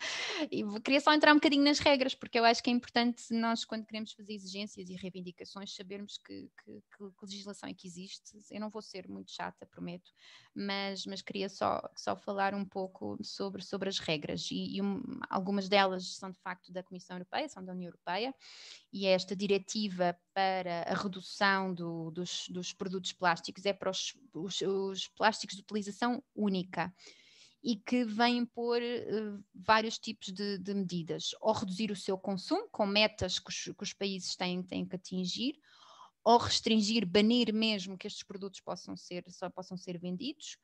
B: e queria só entrar um bocadinho nas regras, porque eu acho que é importante nós, quando queremos fazer exigências e reivindicações, sabermos que, que, que legislação é que existe. Eu não vou ser muito chata, prometo, mas, mas queria só, só falar um pouco sobre, sobre as regras, e, e um, algumas delas são de facto da Comissão Europeia, são da União Europeia, e é esta diretiva para a redução do, dos, dos produtos plásticos é para os, os, os os plásticos de utilização única e que vêm por uh, eh, vários tipos de, de, medidas, ou reduzir o seu consumo, com metas que os, que os países têm, têm, que atingir, ou restringir, banir mesmo que estes produtos possam ser, só possam ser vendidos,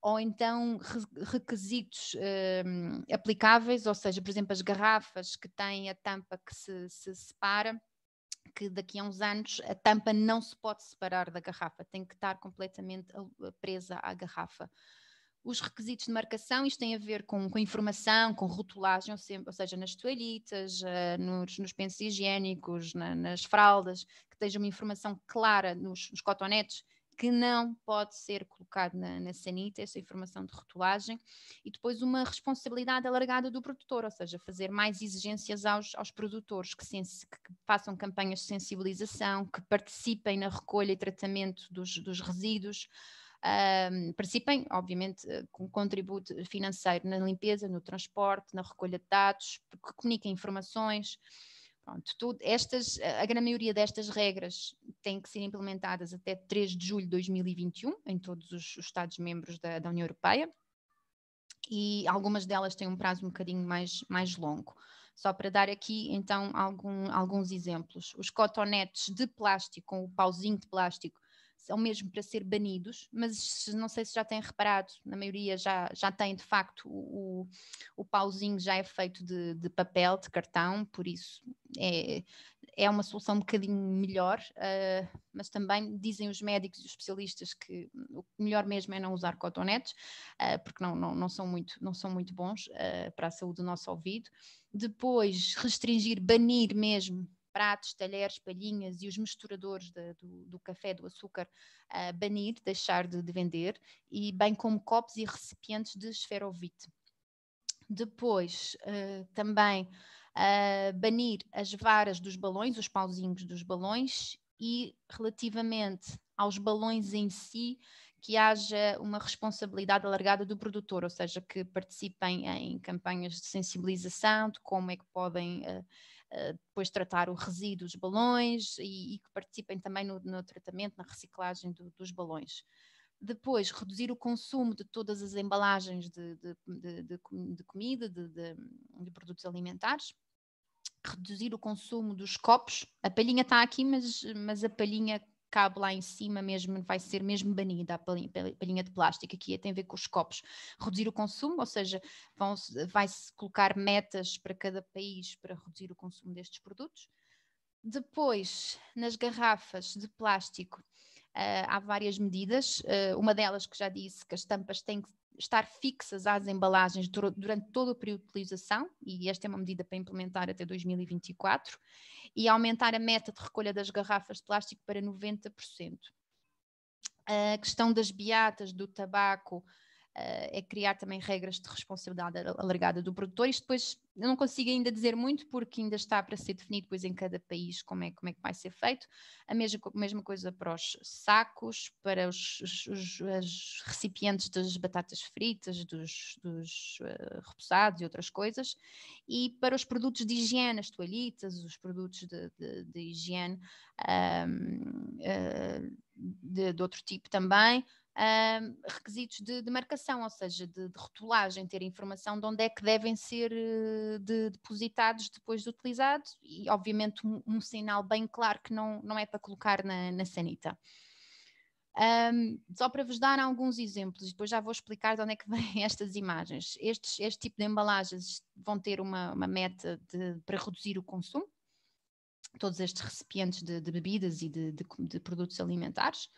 B: ou então requisitos uh, aplicáveis, ou seja, por exemplo, as garrafas que têm a tampa que se, se separa que daqui a uns anos a tampa não se pode separar da garrafa, tem que estar completamente presa à garrafa. Os requisitos de marcação, isto tem a ver com, com informação, com rotulagem, ou, seja, nas toalhitas, eh, nos, nos pensos higiênicos, na, nas fraldas, que esteja uma informação clara nos, nos cotonetes, que não pode ser colocado na, na sanita, essa informação de rotulagem, e depois uma responsabilidade alargada do produtor, ou seja, fazer mais exigências aos, aos produtores que, que façam campanhas de sensibilização, que participem na recolha e tratamento dos, dos resíduos. Um, participem, obviamente, eh, com contributo financeiro na limpeza, no transporte, na recolha de dados, que comuniquem informações, Pronto, tudo, estas, a grande maioria destas regras têm que ser implementadas até 3 de julho de 2021 em todos os, os Estados-membros da, da, União Europeia e algumas delas têm um prazo um bocadinho mais, mais longo. Só para dar aqui então algum, alguns exemplos. Os cotonetes de plástico, com o pauzinho de plástico, são mesmo para ser banidos, mas não sei se já têm reparado, na maioria já, já tem de facto o, o pauzinho já é feito de, de papel, de cartão, por isso é, é uma solução um bocadinho melhor, uh, mas também dizem os médicos e os especialistas que o melhor mesmo é não usar cotonetes, uh, porque não, não, não, são muito, não são muito bons uh, para a saúde do nosso ouvido. Depois, restringir, banir mesmo pratos, talheres, palhinhas e os misturadores de, do, do, café, do açúcar, uh, banir, deixar de, de vender, e bem como copos e recipientes de esferovite. Depois, uh, também uh, banir as varas dos balões, os pauzinhos dos balões, e relativamente aos balões em si, que haja uma responsabilidade alargada do produtor, ou seja, que participem em campanhas de sensibilização de como é que podem uh, eh, depois tratar o resíduo dos balões e, e que participem também no, no tratamento, na reciclagem do, dos balões. Depois, reduzir o consumo de todas as embalagens de, de, de, de comida, de produtos alimentares reduzir o consumo dos copos. A palhinha está aqui, mas, mas a palhinha cabo lá em cima mesmo, vai ser mesmo banida a palhinha de plástico aqui, tem a ver com os copos. Reduzir o consumo, ou seja, vai-se colocar metas para cada país para reduzir o consumo destes produtos. Depois, nas garrafas de plástico, Uh, há várias medidas, uh, uma delas que já disse que as tampas têm que estar fixas às embalagens durante todo o período de utilização, e esta é uma medida para implementar até 2024, e aumentar a meta de recolha das garrafas de plástico para 90%. A questão das beatas, do tabaco, eh, é criar também regras de responsabilidade alargada do produtor. Isto depois eu não consigo ainda dizer muito porque ainda está para ser definido depois em cada país como é, como é que vai ser feito. A mesma, mesma coisa para os sacos, para os, os, os recipientes das batatas fritas, dos, dos uh, eh, repousados e outras coisas. E para os produtos de higiene, as toalhitas, os produtos de, de, de higiene um, uh, eh, de, de outro tipo também um, requisitos de, de, marcação, ou seja, de, de, rotulagem, ter informação de onde é que devem ser eh, de, depositados depois de utilizados e, obviamente, um, um, sinal bem claro que não, não é para colocar na, na sanita. Um, só para vos dar alguns exemplos, depois já vou explicar de onde é que vêm estas imagens. Estes, este tipo de embalagens vão ter uma, uma meta para reduzir o consumo, todos estes recipientes de, bebidas e de produtos alimentares.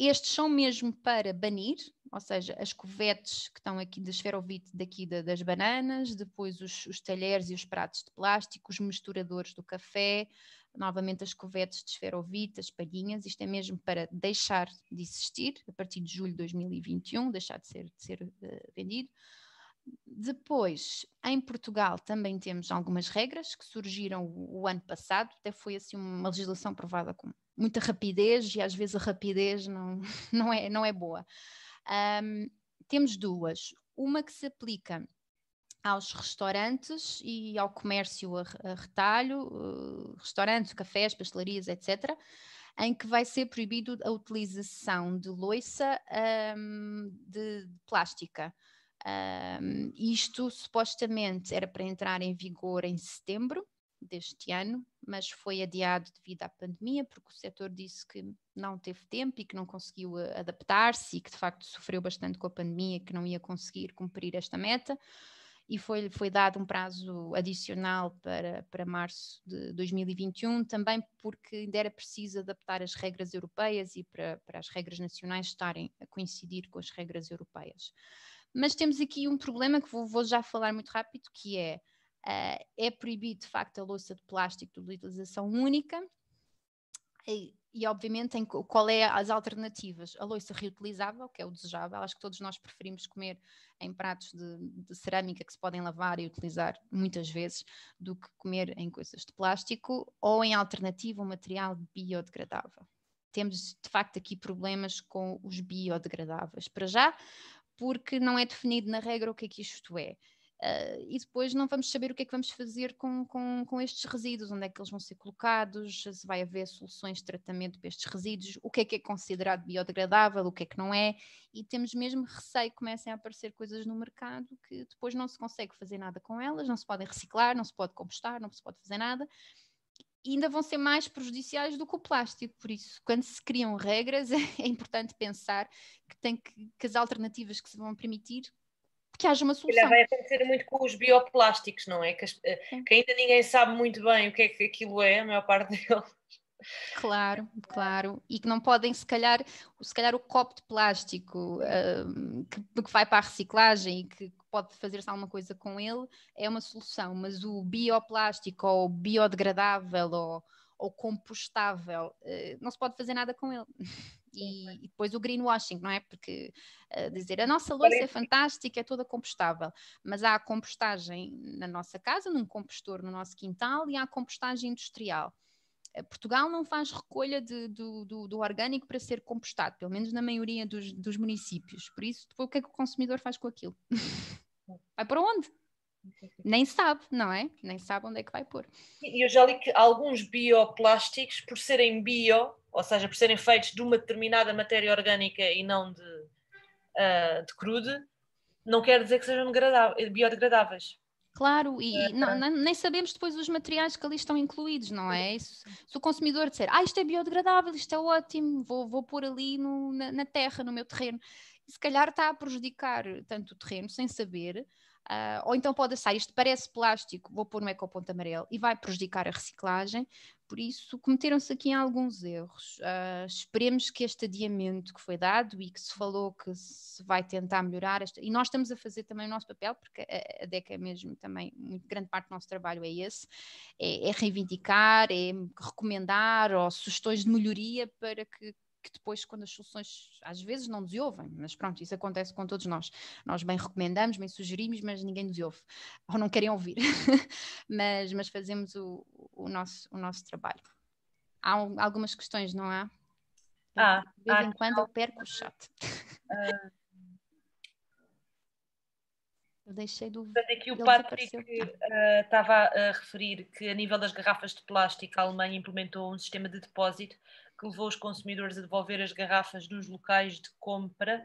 B: Estes são mesmo para banir, ou seja, as covetes que estão aqui de esferovite daqui das bananas, depois os, os, talheres e os pratos de plástico, os misturadores do café, novamente as covetes de esferovite, as palhinhas, isto é mesmo para deixar de existir a partir de julho de 2021, deixar de ser, de ser uh, vendido depois, em Portugal também temos algumas regras que surgiram o, ano passado, até foi assim uma legislação aprovada com muita rapidez e às vezes a rapidez não, não, é, não é boa. Um, temos duas. Uma que se aplica aos restaurantes e ao comércio a, a retalho, uh, restaurantes, cafés, pastelarias, etc., em que vai ser proibido a utilização de loiça um, de, de plástica. Um, isto supostamente era para entrar em vigor em setembro deste ano, mas foi adiado devido à pandemia, porque o setor disse que não teve tempo e que não conseguiu eh, adaptar-se e que de facto sofreu bastante com a pandemia e que não ia conseguir cumprir esta meta. E foi, foi dado um prazo adicional para, para março de 2021, também porque ainda era preciso adaptar as regras europeias e para, para as regras nacionais estarem a coincidir com as regras europeias. Mas temos aqui um problema que vou, vou já falar muito rápido, que é uh, é proibido de facto a louça de plástico de utilização única e, e obviamente em, qual é as alternativas? A louça reutilizável, que é o desejável, acho que todos nós preferimos comer em pratos de, de cerâmica que se podem lavar e utilizar muitas vezes do que comer em coisas de plástico ou em alternativa um material biodegradável temos de facto aqui problemas com os biodegradáveis. Para já, porque não é definido na regra o que é que isto é. Uh, e depois não vamos saber o que é que vamos fazer com, com, com, estes resíduos, onde é que eles vão ser colocados, se vai haver soluções de tratamento para estes resíduos, o que é que é considerado biodegradável, o que é que não é, e temos mesmo receio que comecem a aparecer coisas no mercado que depois não se consegue fazer nada com elas, não se podem reciclar, não se pode compostar, não se pode fazer nada, ainda vão ser mais prejudiciais do que o plástico. Por isso, quando se criam regras, é importante pensar que, tem que, que as alternativas que se vão permitir que haja uma solução. Olha, vai
A: acontecer muito com os bioplásticos, não é? Que, eh, que, ainda ninguém sabe muito bem o que é que aquilo é, a maior parte deles.
B: Claro, claro. E que não podem, se calhar, se calhar o copo de plástico uh, que, que, vai para a reciclagem e que pode fazer-se alguma coisa com ele, é uma solução, mas o bioplástico ou biodegradável ou, ou compostável, eh, não se pode fazer nada com ele. E, e, depois o greenwashing, não é? Porque uh, dizer a nossa louça é fantástica, é toda compostável, mas há a compostagem na nossa casa, num compostor no nosso quintal, e há a compostagem industrial. Eh, Portugal não faz recolha de, do, do, do, orgânico para ser compostado, pelo menos na maioria dos, dos municípios. Por isso, depois, o que é que o consumidor faz com aquilo? Vai para onde? Nem sabe, não é? Nem sabe onde é que vai pôr.
A: E eu já li que alguns bioplásticos, por serem bio, ou seja, por serem feitos de uma determinada matéria orgânica e não de, uh, de crude, não quer dizer que sejam biodegradáveis.
B: Claro, e é, não, nem sabemos depois os materiais que ali estão incluídos, não é? Isso, se o consumidor disser, ah, isto é biodegradável, isto é ótimo, vou, vou pôr ali no, na, na terra, no meu terreno, e se calhar está a prejudicar tanto o terreno sem saber, Uh, ou então pode achar isto parece plástico, vou pôr no ecoponto amarelo e vai prejudicar a reciclagem. Por isso, cometeram-se aqui alguns erros. Uh, esperemos que este adiamento que foi dado e que se falou que se vai tentar melhorar, esta... e nós estamos a fazer também o nosso papel, porque a, a DECA é mesmo também, muito grande parte do nosso trabalho é esse: é, é reivindicar, é recomendar ou sugestões de melhoria para que que depois, quando as soluções às vezes não nos ouvem, mas pronto, isso acontece com todos nós. Nós bem recomendamos, bem sugerimos, mas ninguém nos ouve, ou não querem ouvir, mas, mas fazemos o, o, nosso, o nosso trabalho. Há algumas questões, não há? ah, de vez ah, em quando eu perco o chat. Ah. eu deixei do. Portanto, aqui o Patrick uh,
A: estava a referir que, a nível das garrafas de plástico, a Alemanha implementou um sistema de depósito que levou os consumidores a devolver as garrafas nos locais de compra.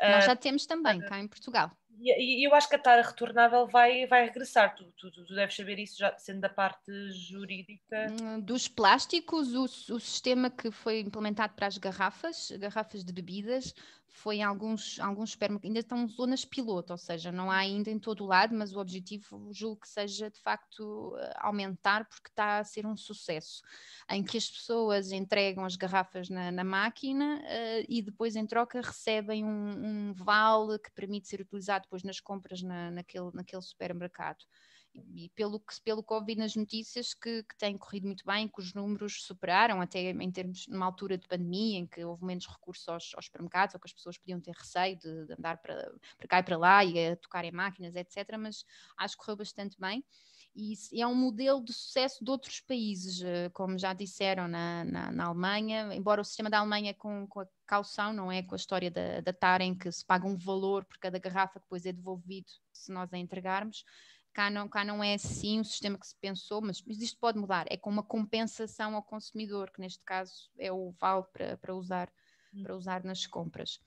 A: Nós já eh, temos também, eh, cá em Portugal. E, eu acho que a tara retornável vai, vai regressar. Tu, tu, tu, deves saber isso, já sendo da parte jurídica. Hum,
B: dos plásticos, o, o sistema que foi implementado para as garrafas, garrafas de bebidas, foi em alguns, alguns supermercados. Ainda estão zonas piloto, ou seja, não há ainda em todo o lado, mas o objetivo julgo que seja de facto eh, aumentar, porque está a ser um sucesso. Em que as pessoas entregam as garrafas na, na máquina uh, e depois, em troca, recebem um, um vale que permite ser utilizado depois nas compras na, naquele, naquele supermercado. E, pelo que, pelo que ouvi nas notícias, que, que tem corrido muito bem, que os números superaram, até em termos, numa altura de pandemia, em que houve menos recursos aos, aos supermercados, ou que as pessoas podiam ter receio de, de andar para, para cá e para lá e a tocar em máquinas, etc. Mas acho que correu bastante bem e, e é um modelo de sucesso de outros países, eh, como já disseram na, na, na Alemanha, embora o sistema da Alemanha com, com a caução, não é? Com a história da, da TAR em que se paga um valor por cada garrafa que depois é devolvido se nós a entregarmos. Cá não, cá não é assim o sistema que se pensou, mas, mas isto pode mudar. É com uma compensação ao consumidor, que neste caso é o vale para, para usar, hum. para usar nas compras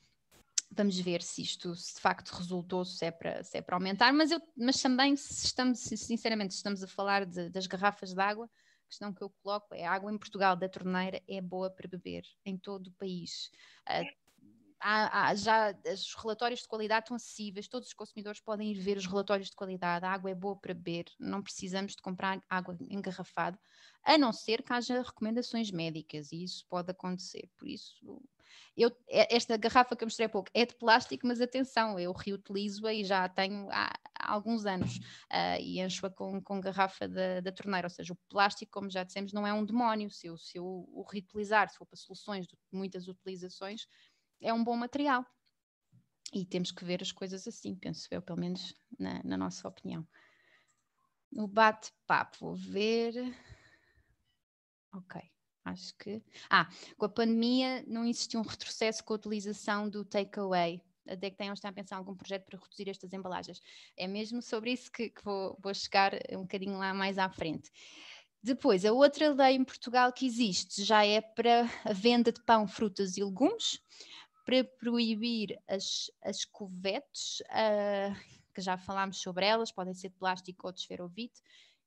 B: vamos ver se isto se de facto resultou, se é para, se é para aumentar, mas, eu, mas também se estamos, sinceramente, se estamos a falar de, das garrafas de água, a questão que eu coloco é a água em Portugal da torneira é boa para beber em todo o país. Uh, há, há, já os relatórios de qualidade estão acessíveis, todos os consumidores podem ir ver os relatórios de qualidade, a água é boa para beber, não precisamos de comprar água engarrafada, a não ser que haja recomendações médicas, e isso pode acontecer, por isso eu, é, esta garrafa que eu mostrei há pouco é de plástico, mas atenção, eu reutilizo-a e já a tenho há, há alguns anos uh, e encho-a com, com garrafa da, da torneira. Ou seja, o plástico, como já dissemos, não é um demónio. Se eu, se eu o reutilizar, se for para soluções de muitas utilizações, é um bom material. E temos que ver as coisas assim, penso eu, pelo menos na, na nossa opinião. No bate-papo, vou ver. Ok acho que. Ah, com a pandemia não existiu um retrocesso com a utilização do takeaway. Até que está a pensar em algum projeto para reduzir estas embalagens. É mesmo sobre isso que, que vou, vou chegar um bocadinho lá mais à frente. Depois, a outra lei em Portugal que existe já é para a venda de pão, frutas e legumes, para proibir as, as covetes, uh, que já falámos sobre elas, podem ser de plástico ou de esferovite,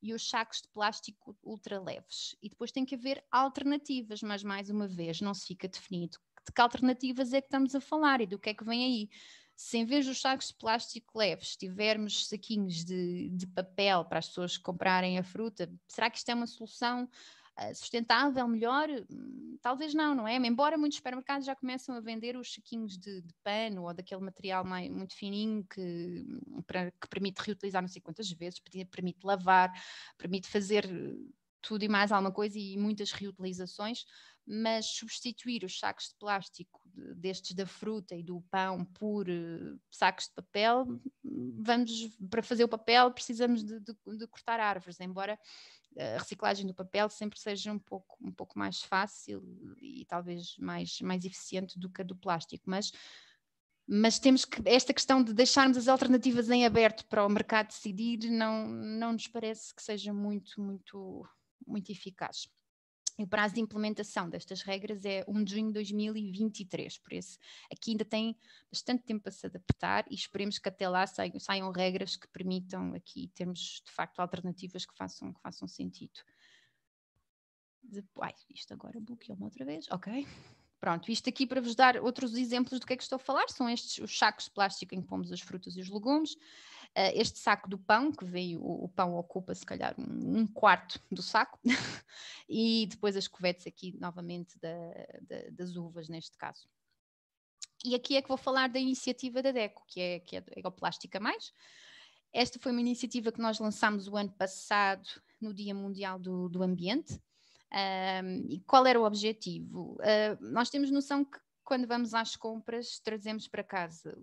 B: e os sacos de plástico ultra leves. E depois tem que haver alternativas, mas mais uma vez não se fica definido de que alternativas é que estamos a falar e do que é que vem aí. Se em vez dos sacos de plástico leves tivermos saquinhos de, de papel para as pessoas comprarem a fruta, será que isto é uma solução? Eh, sustentável, melhor? Hum, talvez não, não é? Embora muitos supermercados já começam a vender os saquinhos de, de pano ou daquele material mais, muito fininho que, hum, pra, que permite reutilizar não sei quantas vezes, permite lavar, permite fazer eh, tudo e mais alguma coisa e muitas reutilizações, mas substituir os sacos de plástico destes da fruta e do pão por eh, sacos de papel, hum, vamos para fazer o papel precisamos de, de, de cortar árvores, embora a reciclagem do papel sempre seja um pouco, um pouco mais fácil e talvez mais, mais eficiente do que a do plástico, mas mas temos que esta questão de deixarmos as alternativas em aberto para o mercado decidir não não nos parece que seja muito muito muito eficaz o prazo de implementação destas regras é 1 de junho de 2023, por isso aqui ainda tem bastante tempo para se adaptar e esperemos que até lá saiam, saiam regras que permitam aqui termos de facto alternativas que façam, que façam sentido. Ai, isto agora bloqueou-me outra vez, ok. Pronto, isto aqui para vos dar outros exemplos do que é que estou a falar, são estes os sacos de plástico em que pomos as frutas e os legumes, eh, este saco do pão, que veio, o, pão ocupa se calhar um, um quarto do saco, e depois as covetes aqui novamente da, da, das uvas neste caso. E aqui é que vou falar da iniciativa da DECO, que é, que é Egoplástica Mais. Esta foi uma iniciativa que nós lançámos o ano passado, no Dia Mundial do, do Ambiente. Um, e qual era o objetivo? Uh, nós temos noção que quando vamos às compras, trazemos para casa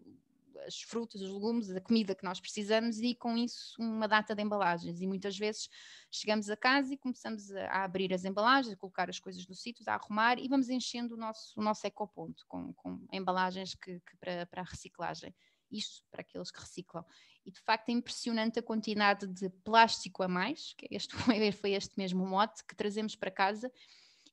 B: as frutas, os legumes, a comida que nós precisamos e com isso uma data de embalagens. E muitas vezes chegamos a casa e começamos a, abrir as embalagens, a colocar as coisas no sítio, a arrumar e vamos enchendo o nosso, o nosso ecoponto com, com embalagens que, que para, para a reciclagem isto para aqueles que reciclam. E de facto é impressionante a quantidade de plástico a mais, que este foi, foi este mesmo mote, que trazemos para casa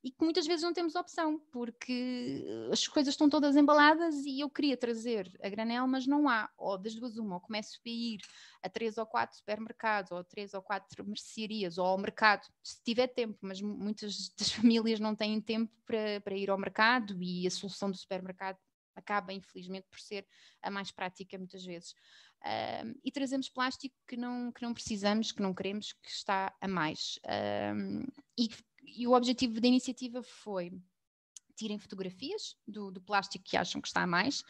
B: e que muitas vezes não temos opção, porque eh, as coisas estão todas embaladas e eu queria trazer a granel, mas não há. Ou das duas, uma, ou começo a ir a três ou quatro supermercados, ou a três ou quatro mercearias, ou ao mercado, se tiver tempo, mas muitas das famílias não têm tempo para, para ir ao mercado e a solução do supermercado acaba infelizmente por ser a mais prática muitas vezes. Um, e trazemos plástico que não, que não precisamos, que não queremos, que está a mais. Um, e e o objetivo da iniciativa foi tirem fotografias do, do, plástico que acham que está a mais,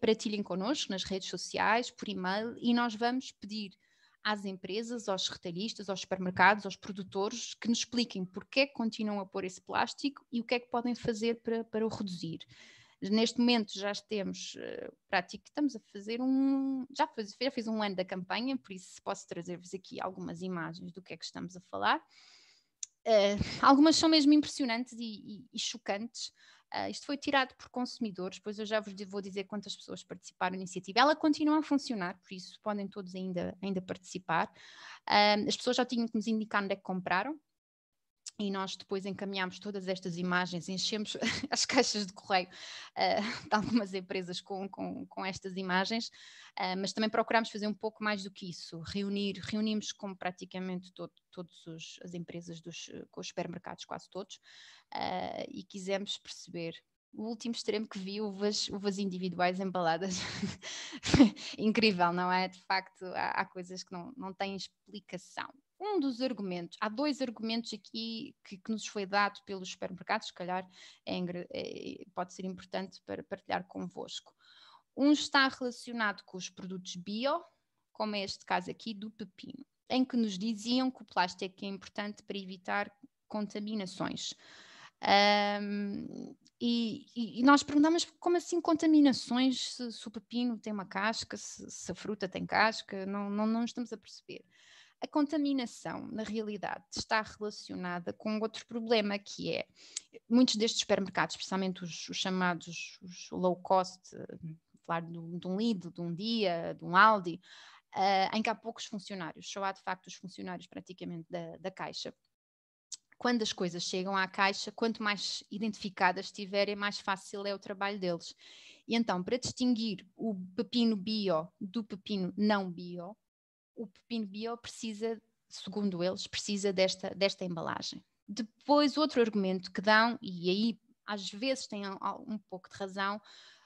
B: partilhem connosco nas redes sociais, por e-mail, e nós vamos pedir às empresas, aos retalhistas, aos supermercados, aos produtores, que nos expliquem porque é que continuam a pôr esse plástico e o que é que podem fazer para, para o reduzir. Neste momento já temos, eh, prático, estamos a fazer um, já, faz, já fiz um ano da campanha, por isso posso trazer-vos aqui algumas imagens do que é que estamos a falar. Uh, algumas são mesmo impressionantes e, e, e chocantes. Uh, isto foi tirado por consumidores, pois eu já vos vou dizer quantas pessoas participaram da iniciativa. Ela continua a funcionar, por isso podem todos ainda, ainda participar. Uh, as pessoas já tinham que nos indicar onde é que compraram, e nós depois encaminhámos todas estas imagens, enchemos as caixas de correio uh, de algumas empresas com, com, com estas imagens, uh, mas também procurámos fazer um pouco mais do que isso, reunir, reunimos com praticamente todas as empresas dos, com os supermercados, quase todos, uh, e quisemos perceber o último extremo que vi, uvas, uvas individuais embaladas. Incrível, não é? De facto, há, há coisas que não, não têm explicação um dos argumentos, há dois argumentos aqui que, que nos foi dado pelos supermercados, se calhar é, é, pode ser importante para partilhar convosco. Um está relacionado com os produtos bio, como é este caso aqui do pepino, em que nos diziam que o plástico é importante para evitar contaminações. Um, e, e, nós perguntamos como assim contaminações, se, se, o pepino tem uma casca, se, se a fruta tem casca, não, não, não estamos a perceber. A contaminação, na realidade, está relacionada com outro problema que é muitos destes supermercados, especialmente os, os chamados os low cost, falar de, de um Lidl, de um Dia, de um Aldi, uh, em que há poucos funcionários, só há de facto os funcionários praticamente da, da Caixa quando as coisas chegam à caixa, quanto mais identificadas estiverem, mais fácil é o trabalho deles. E então, para distinguir o pepino bio do pepino não bio, o pepino bio precisa, segundo eles, precisa desta, desta embalagem. Depois, outro argumento que dão, e aí às vezes têm um pouco de razão,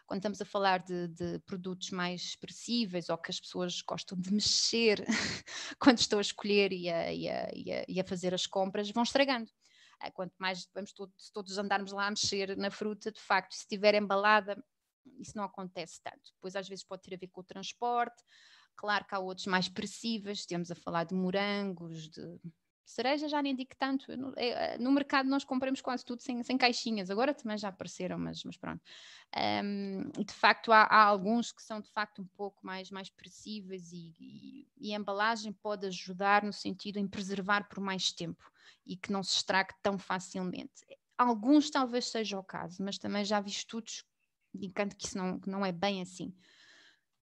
B: quando estamos a falar de, de, produtos mais expressíveis ou que as pessoas gostam de mexer quando estão a escolher e a, e, a, e, a, e a, fazer as compras, vão estragando. É, quanto mais vamos todos, todos andarmos lá a mexer na fruta, de facto, se estiver embalada, isso não acontece tanto. Depois, às vezes, pode ter a ver com o transporte, Claro que há outros mais expressivos estamos a falar de morangos, de cereja já nem digo tanto. É, é, no mercado nós compramos quase tudo sem, sem caixinhas, agora também já apareceram, mas, mas pronto. Um, de facto, há, há, alguns que são de facto um pouco mais, mais e, e, e, a embalagem pode ajudar no sentido em preservar por mais tempo e que não se estrague tão facilmente. Alguns talvez seja o caso, mas também já vi estudos indicando que isso não, não é bem assim.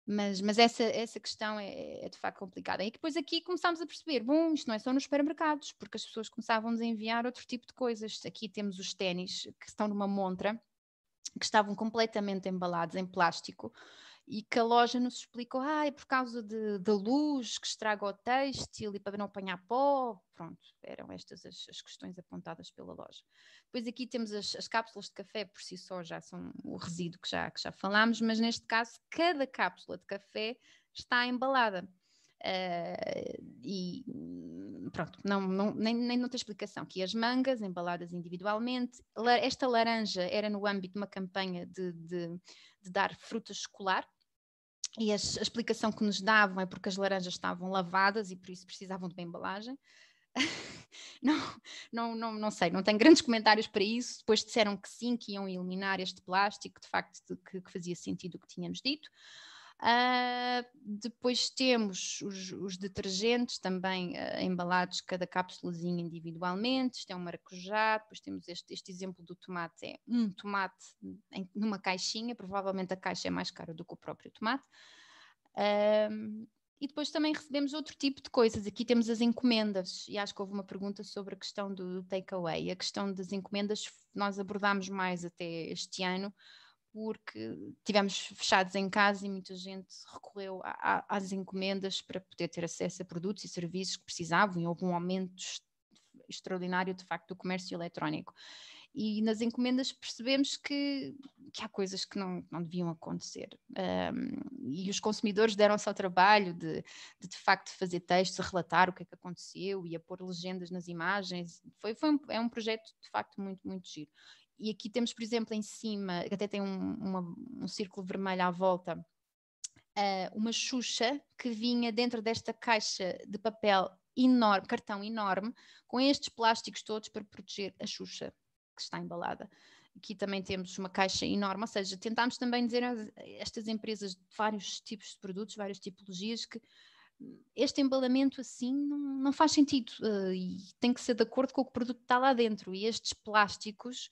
B: Mas, mas essa, essa questão é, é, é, de facto complicada. E depois aqui começámos a perceber: bom, isto não é só nos supermercados, porque as pessoas começavam-nos a enviar outro tipo de coisas. Aqui temos os ténis que estão numa montra, que estavam completamente embalados em plástico e que a loja nos explicou, ah, é por causa de, da luz que estraga o têxtil e para não apanhar pó, pronto, eram estas as, as questões apontadas pela loja. Depois aqui temos as, as, cápsulas de café, por si só já são o resíduo que já, que já falámos, mas neste caso cada cápsula de café está embalada. Uh, e pronto, não, não, nem, nem não tem explicação. Que as mangas embaladas individualmente, esta laranja era no âmbito de uma campanha de, de, de dar fruta escolar e a, a explicação que nos davam é porque as laranjas estavam lavadas e por isso precisavam de uma embalagem. não, não, não, não sei, não tenho grandes comentários para isso. Depois disseram que sim, que iam eliminar este plástico, de facto, que, que fazia sentido o que tínhamos dito. Uh, depois temos os, os detergentes também uh, embalados, cada cápsulazinha individualmente. Isto é um maracujá. Depois temos este, este exemplo do tomate: é um tomate em, numa caixinha. Provavelmente a caixa é mais cara do que o próprio tomate. Uh, e depois também recebemos outro tipo de coisas. Aqui temos as encomendas. E acho que houve uma pergunta sobre a questão do takeaway. A questão das encomendas nós abordámos mais até este ano porque tivemos fechados em casa e muita gente recorreu a, a, às encomendas para poder ter acesso a produtos e serviços que precisavam e houve um aumento extraordinário de facto do comércio eletrónico e nas encomendas percebemos que, que há coisas que não, não deviam acontecer um, e os consumidores deram-se ao trabalho de, de, de facto fazer textos, relatar o que é que aconteceu e a pôr legendas nas imagens foi, foi um, é um projeto de facto muito, muito giro e aqui temos, por exemplo, em cima, que até tem um, uma, um círculo vermelho à volta, uh, uma Xuxa que vinha dentro desta caixa de papel enorme, cartão enorme, com estes plásticos todos para proteger a Xuxa que está embalada. Aqui também temos uma caixa enorme, ou seja, tentámos também dizer a estas empresas de vários tipos de produtos, várias tipologias, que este embalamento assim não, não faz sentido uh, e tem que ser de acordo com o que o produto está lá dentro. E estes plásticos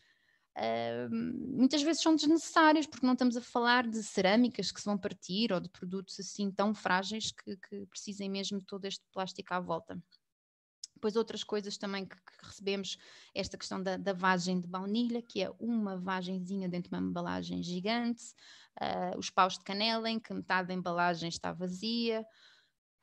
B: muitas vezes são desnecessárias porque não estamos a falar de cerâmicas que se vão partir ou de produtos assim tão frágeis que, que precisem mesmo de todo este plástico à volta. Depois outras coisas também que, que recebemos, esta questão da, da, vagem de baunilha, que é uma vagenzinha dentro de uma embalagem gigante, uh, os paus de canela, em que metade da embalagem está vazia,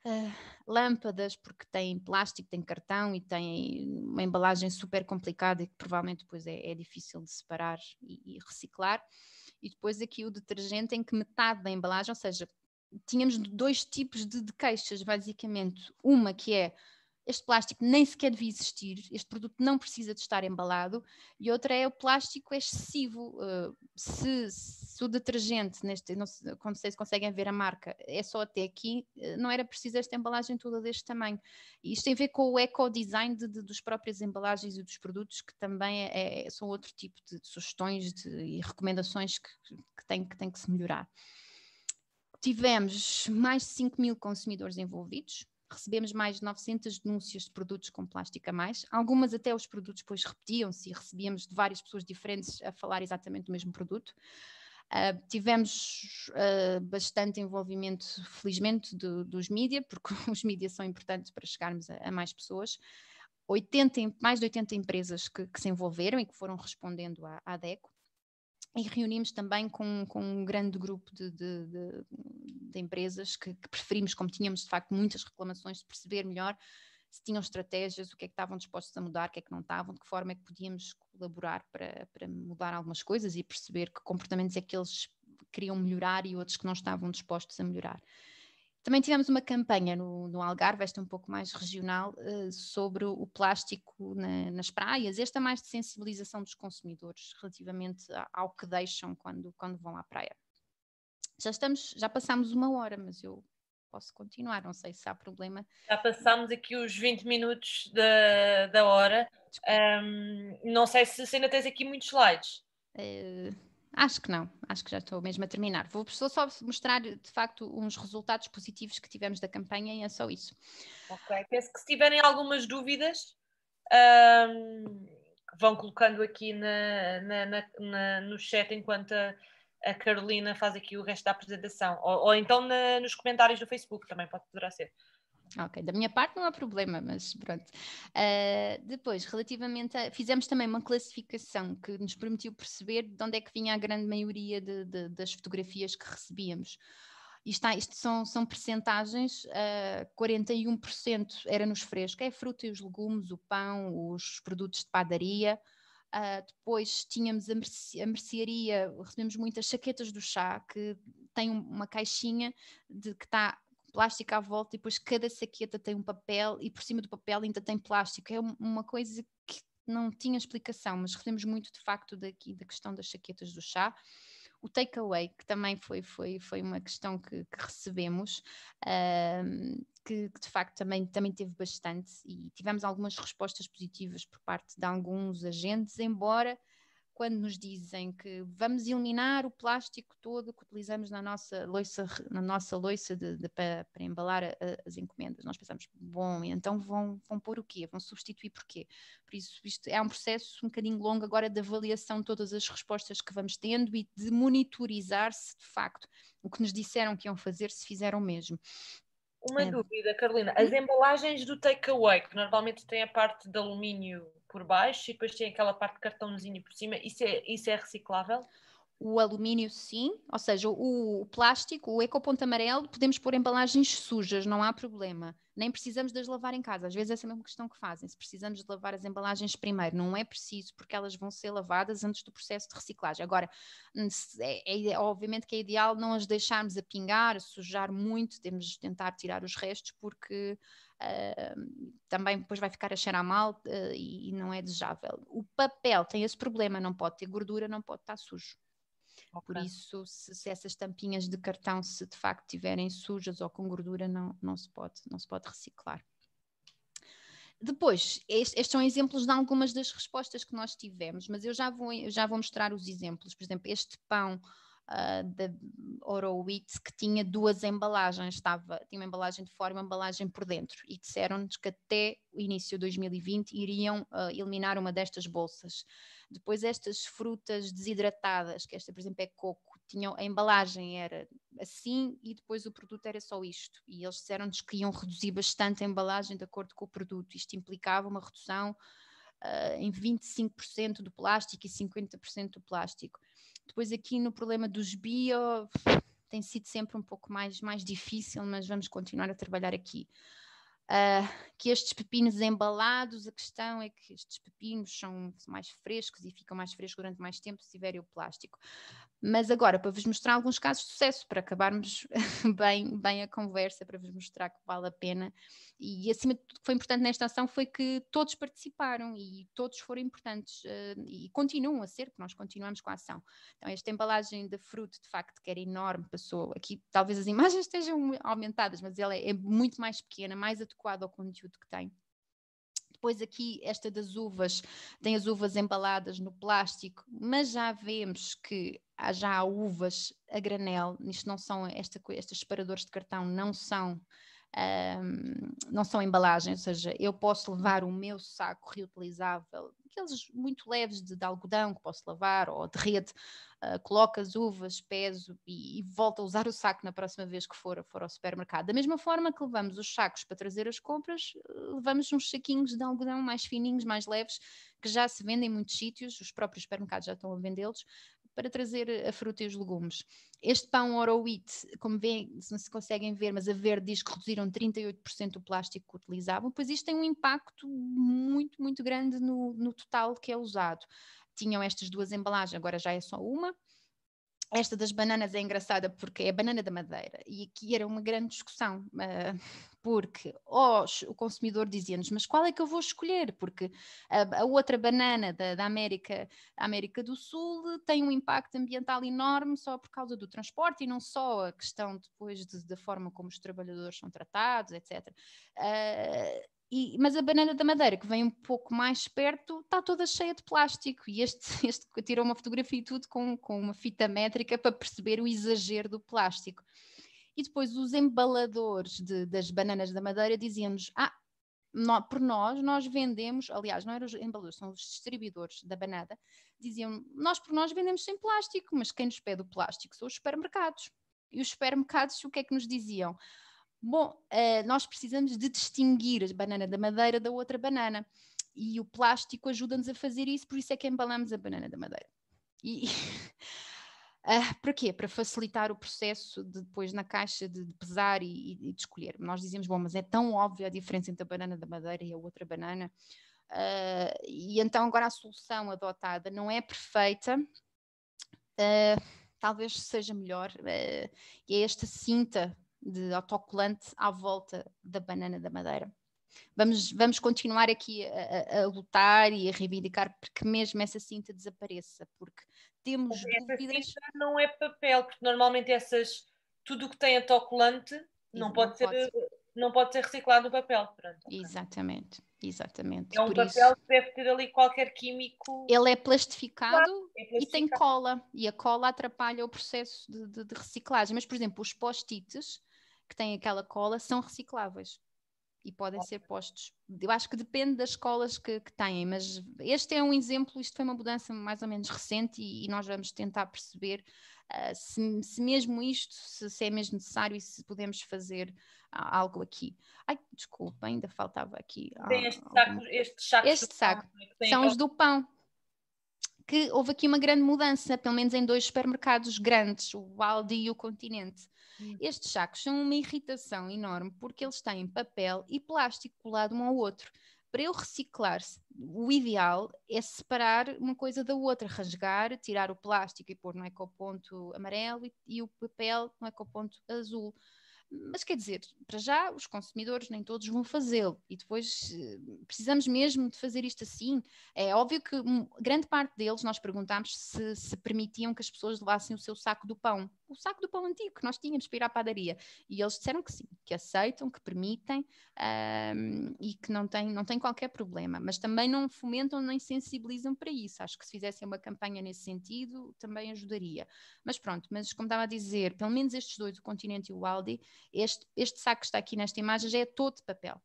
B: eh, lâmpadas, porque tem plástico, tem cartão e tem uma embalagem super complicada que provavelmente depois é, é difícil de separar e, e, reciclar. E depois aqui o detergente em que metade da embalagem, ou seja, tínhamos dois tipos de, de queixas, basicamente. Uma que é este plástico nem sequer devia existir, este produto não precisa de estar embalado, e outra é o plástico é excessivo. Uh, se, se, o detergente, neste, não, sei, se conseguem ver a marca, é só até aqui, eh, não era preciso esta embalagem toda deste tamanho. E isto tem a ver com o eco-design de, de, dos próprias embalagens e dos produtos, que também é, é, são outro tipo de, de sugestões e recomendações que, que, tem, que tem que se melhorar. Tivemos mais de 5 mil consumidores envolvidos, recebemos mais de 900 denúncias de produtos com plástico a mais. Algumas até os produtos depois repetiam-se e recebíamos de várias pessoas diferentes a falar exatamente do mesmo produto. Uh, tivemos uh, bastante envolvimento, felizmente, do, dos mídias, porque os mídias são importantes para chegarmos a, a mais pessoas. 80, mais de 80 empresas que, que, se envolveram e que foram respondendo à, à DECO e reunimos também com, com um grande grupo de, de, de, de empresas que, que, preferimos, como tínhamos de facto muitas reclamações, perceber melhor se tinham estratégias, o que é que estavam dispostos a mudar, o que é que não estavam, de que forma é que podíamos colaborar para, para mudar algumas coisas e perceber que comportamentos é que eles queriam melhorar e outros que não estavam dispostos a melhorar. Também tivemos uma campanha no, no Algarve, esta um pouco mais regional, uh, sobre o plástico na, nas praias, esta é mais de sensibilização dos consumidores relativamente ao que deixam quando, quando vão à praia. Já estamos, já passámos uma hora, mas eu posso continuar, não sei se há problema.
A: Já passámos aqui os 20 minutos da, da hora. Um, não sei se, se, ainda tens aqui muitos slides. Uh,
B: Acho que não, acho que já estou mesmo a terminar.
A: Vou só mostrar de facto uns
B: resultados positivos que tivemos da campanha e é só isso.
A: Ok, penso que se tiverem algumas dúvidas, um, vão colocando aqui na, na, na, no chat enquanto a, a, Carolina faz aqui o resto da apresentação, ou, ou então nos comentários do Facebook também pode, poderá ser.
B: Ok, da minha parte não há problema, mas pronto. Uh, depois, relativamente a. Fizemos também uma classificação que nos permitiu perceber de onde é que vinha a grande maioria de, de, das fotografias que recebíamos. Isto, isto são, são percentagens, uh, ah, 41% era nos frescos, é a fruta e os legumes, o pão, os produtos de padaria. Uh, depois tínhamos a, merce, a mercearia, recebemos muitas chaquetas do chá, que tem uma caixinha de que está plástico à volta e depois cada saqueta tem um papel e por cima do papel ainda tem plástico. É uma coisa que não tinha explicação, mas recebemos muito de facto daqui da questão das saquetas do chá. O takeaway, que também foi, foi, foi uma questão que, que recebemos, que, que, de facto também, também teve bastante e tivemos algumas respostas positivas por parte de alguns agentes, embora quando nos dizem que vamos eliminar o plástico todo que utilizamos na nossa loiça, na nossa loiça de, de, para, para, embalar a, as encomendas, nós pensamos, bom, então vão, vão pôr o quê? Vão substituir por quê? Por isso, isto é um processo um bocadinho longo agora de avaliação de todas as respostas que vamos tendo e de monitorizar se de facto o que nos disseram que iam fazer, se fizeram mesmo.
A: Uma é. dúvida, Carolina. As hum? embalagens do takeaway, que normalmente tem a parte de alumínio por baixo e depois tem aquela parte de cartãozinho por cima. Isso é, isso é reciclável?
B: O alumínio, sim, ou seja, o, o plástico, o ecoponto amarelo, podemos pôr embalagens sujas, não há problema. Nem precisamos de as lavar em casa. Às vezes essa é a mesma questão que fazem. Se precisamos de lavar as embalagens primeiro, não é preciso, porque elas vão ser lavadas antes do processo de reciclagem. Agora, hum, é, é, obviamente que é ideal não as deixarmos a pingar, a sujar muito, temos de tentar tirar os restos, porque uh, também depois vai ficar a cheirar mal uh, e, não é desejável. O papel tem esse problema, não pode ter gordura, não pode estar sujo. Okay. Por isso, se, se, essas tampinhas de cartão, se de facto tiverem sujas ou com gordura, não, não, se, pode, não se pode reciclar. Depois, estes são exemplos de algumas das respostas que nós tivemos, mas eu já vou, eu já vou mostrar os exemplos. Por exemplo, este pão uh, da Oro que tinha duas embalagens, estava, tinha uma embalagem de fora e uma embalagem por dentro, e disseram-nos que até o início de 2020 iriam uh, eliminar uma destas bolsas. Depois estas frutas desidratadas, que esta por exemplo é coco, tinham, a embalagem era assim e depois o produto era só isto. E eles disseram-nos que iam reduzir bastante a embalagem de acordo com o produto. Isto implicava uma redução Uh, em 25% do plástico e 50% do plástico. Depois aqui no problema dos bio tem sido sempre um pouco mais, mais difícil, mas vamos continuar a trabalhar aqui. Uh, que estes pepinos embalados, a questão é que estes pepinos são mais frescos e ficam mais frescos durante mais tempo se tiverem o plástico. Mas agora, para vos mostrar alguns casos de sucesso, para acabarmos bem, bem a conversa, para vos mostrar que vale a pena. E acima de tudo, o que foi importante nesta ação foi que todos participaram e todos foram importantes uh, e continuam a ser, porque nós continuamos com a ação. Então, esta embalagem da fruta, de facto, que era enorme, passou aqui, talvez as imagens estejam aumentadas, mas ela é muito mais pequena, mais adequada ao conteúdo que tem. Depois aqui esta das uvas, tem as uvas embaladas no plástico, mas já vemos que há, já há uvas a granel, isto não são, esta, estes separadores de cartão não são um, não são embalagens, ou seja, eu posso levar o meu saco reutilizável, aqueles muito leves de, de algodão que posso lavar ou de rede, uh, ah, coloco as uvas, peso e, e volto a usar o saco na próxima vez que for, for ao supermercado. Da mesma forma que levamos os sacos para trazer as compras, levamos uns saquinhos de algodão mais fininhos, mais leves, que já se vendem em muitos sítios, os próprios supermercados já estão a vendê-los, para trazer a fruta e os legumes. Este pão Oro Wheat, como vêem, se não se conseguem ver, mas a verde diz que reduziram 38% do plástico que utilizavam, pois isto tem um impacto muito, muito grande no, no total que é usado. Tinham estas duas embalagens, agora já é só uma esta das bananas é engraçada porque é banana da madeira e aqui era uma grande discussão eh, porque oh, o consumidor dizia-nos mas qual é que eu vou escolher porque a, a outra banana da, da América da América do Sul tem um impacto ambiental enorme só por causa do transporte e não só a questão depois de, da forma como os trabalhadores são tratados etc uh, eh, e, mas a banana da madeira, que vem um pouco mais perto, está toda cheia de plástico. E este, este tirou uma fotografia e tudo com, com uma fita métrica para perceber o exagero do plástico. E depois os embaladores de, das bananas da madeira diziam-nos: Ah, nó, por nós, nós vendemos, aliás, não eram os embaladores, são os distribuidores da banana, diziam: Nós por nós vendemos sem plástico, mas quem nos pede o plástico são os supermercados. E os supermercados, o que é que nos diziam? Bom, uh, nós precisamos de distinguir a banana da madeira da outra banana e o plástico ajuda-nos a fazer isso, por isso é que embalamos a banana da madeira. E, uh, para quê? Para facilitar o processo de, depois na caixa de, de pesar e, e, de escolher. Nós dizemos, bom, mas é tão óbvia a diferença entre a banana da madeira e a outra banana, uh, e então agora a solução adotada não é perfeita. Uh, talvez seja melhor, é esta cinta de autocolante à volta da banana da madeira. Vamos, vamos continuar aqui a, a, lutar e a reivindicar porque mesmo essa cinta desapareça, porque
A: temos essa dúvidas... cinta não é papel, porque normalmente essas, tudo o que tem autocolante não, não pode, ser, pode ser não pode ser reciclado o papel. Pronto,
B: Exatamente, exatamente. É um Por papel isso,
A: que deve ter ali qualquer químico. Ele é
B: plastificado, é plastificado, e tem cola, e a cola atrapalha o processo de, de, de reciclagem. Mas, por exemplo, os post-its que têm aquela cola são recicláveis e podem ser postos. Eu acho que depende das escolas que, que têm, mas este é um exemplo, isto foi uma mudança mais ou menos recente e, e nós vamos tentar perceber uh, se, se, mesmo isto, se, se, é mesmo necessário e se podemos fazer ah, algo aqui. Ai, desculpa, ainda faltava aqui. Tem este,
A: saco, este, saco né, este saco, são os do
B: pão, que houve aqui uma grande mudança, pelo menos em dois supermercados grandes, o Aldi e o Continente. Hum. Estes sacos são uma irritação enorme porque eles têm papel e plástico colado um ao outro. Para eu reciclar, o ideal é separar uma coisa da outra, rasgar, tirar o plástico e pôr no ecoponto amarelo e, e o papel no ecoponto azul mas quer dizer, para já os consumidores nem todos vão fazê-lo e depois eh, precisamos mesmo de fazer isto assim. É óbvio que hum, grande parte deles nós perguntámos se, se permitiam que as pessoas levassem o seu saco do pão, o saco do pão antigo que nós tínhamos para ir à padaria. E eles disseram que sim, que aceitam, que permitem um, e que não tem, não tem qualquer problema. Mas também não fomentam nem sensibilizam para isso. Acho que se fizessem uma campanha nesse sentido também ajudaria. Mas pronto, mas como estava a dizer, pelo menos estes dois, o Continente e o Aldi, este, este saco que está aqui nesta imagem já é todo de papel.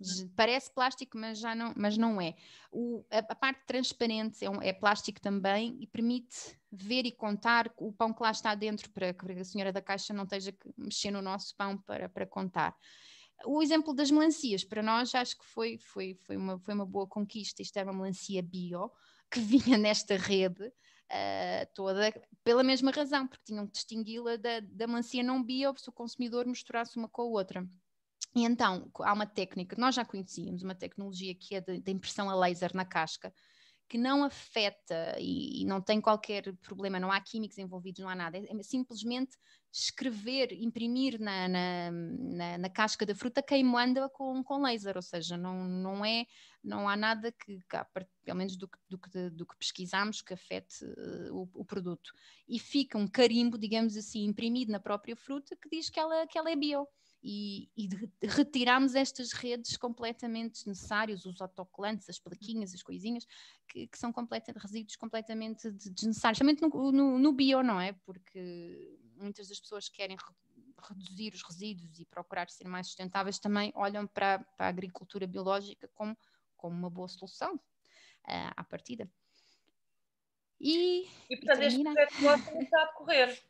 B: Uhum. Parece plástico, mas, já não, mas não é. O, a, a, parte transparente é, um, é, plástico também e permite ver e contar o pão que lá está dentro, para que a senhora da caixa não esteja que mexer no nosso pão para, para contar. O exemplo das melancias, para nós, acho que foi, foi, foi, uma, foi uma boa conquista. Isto era uma melancia bio, que vinha nesta rede, uh, toda, pela mesma razão, porque tinham que distingui-la da, da melancia não bio se o consumidor misturasse uma com a outra. E então, há uma técnica que nós já conhecíamos, uma tecnologia que é da impressão a laser na casca, que não afeta e, e, não tem qualquer problema, não há químicos envolvidos, não há nada, é, é simplesmente escrever, imprimir na, na, na, na casca da fruta queimando-a com, com laser, ou seja, não, não é, não há nada que, que pelo menos do que, do que, do que pesquisamos, que afete uh, o, o, produto. E fica um carimbo, digamos assim, imprimido na própria fruta que diz que ela, que ela é bio e, e retiramos estas redes completamente desnecessárias, os autocolantes, as plaquinhas, as coisinhas, que, que são completa, resíduos completamente desnecessários, também no, no, no, bio, não é? Porque muitas das pessoas querem re, reduzir os resíduos e procurar ser mais sustentáveis também olham para, para a agricultura biológica como, como uma boa solução uh, à partida. E, e portanto, e este projeto está a decorrer.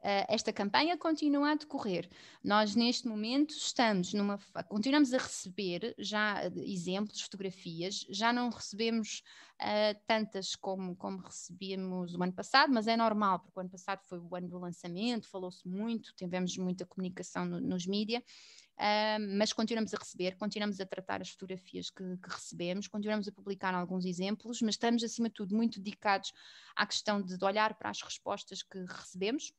B: Eh, esta campanha continua a decorrer. Nós, neste momento, estamos numa. continuamos a receber já eh, exemplos, fotografias, já não recebemos uh, tantas como, como recebíamos o ano passado, mas é normal, porque o ano passado foi o ano do lançamento, falou-se muito, tivemos muita comunicação no, nos mídias. Uh, mas continuamos a receber, continuamos a tratar as fotografias que, que, recebemos, continuamos a publicar alguns exemplos, mas estamos, acima de tudo, muito dedicados à questão de, de olhar para as respostas que recebemos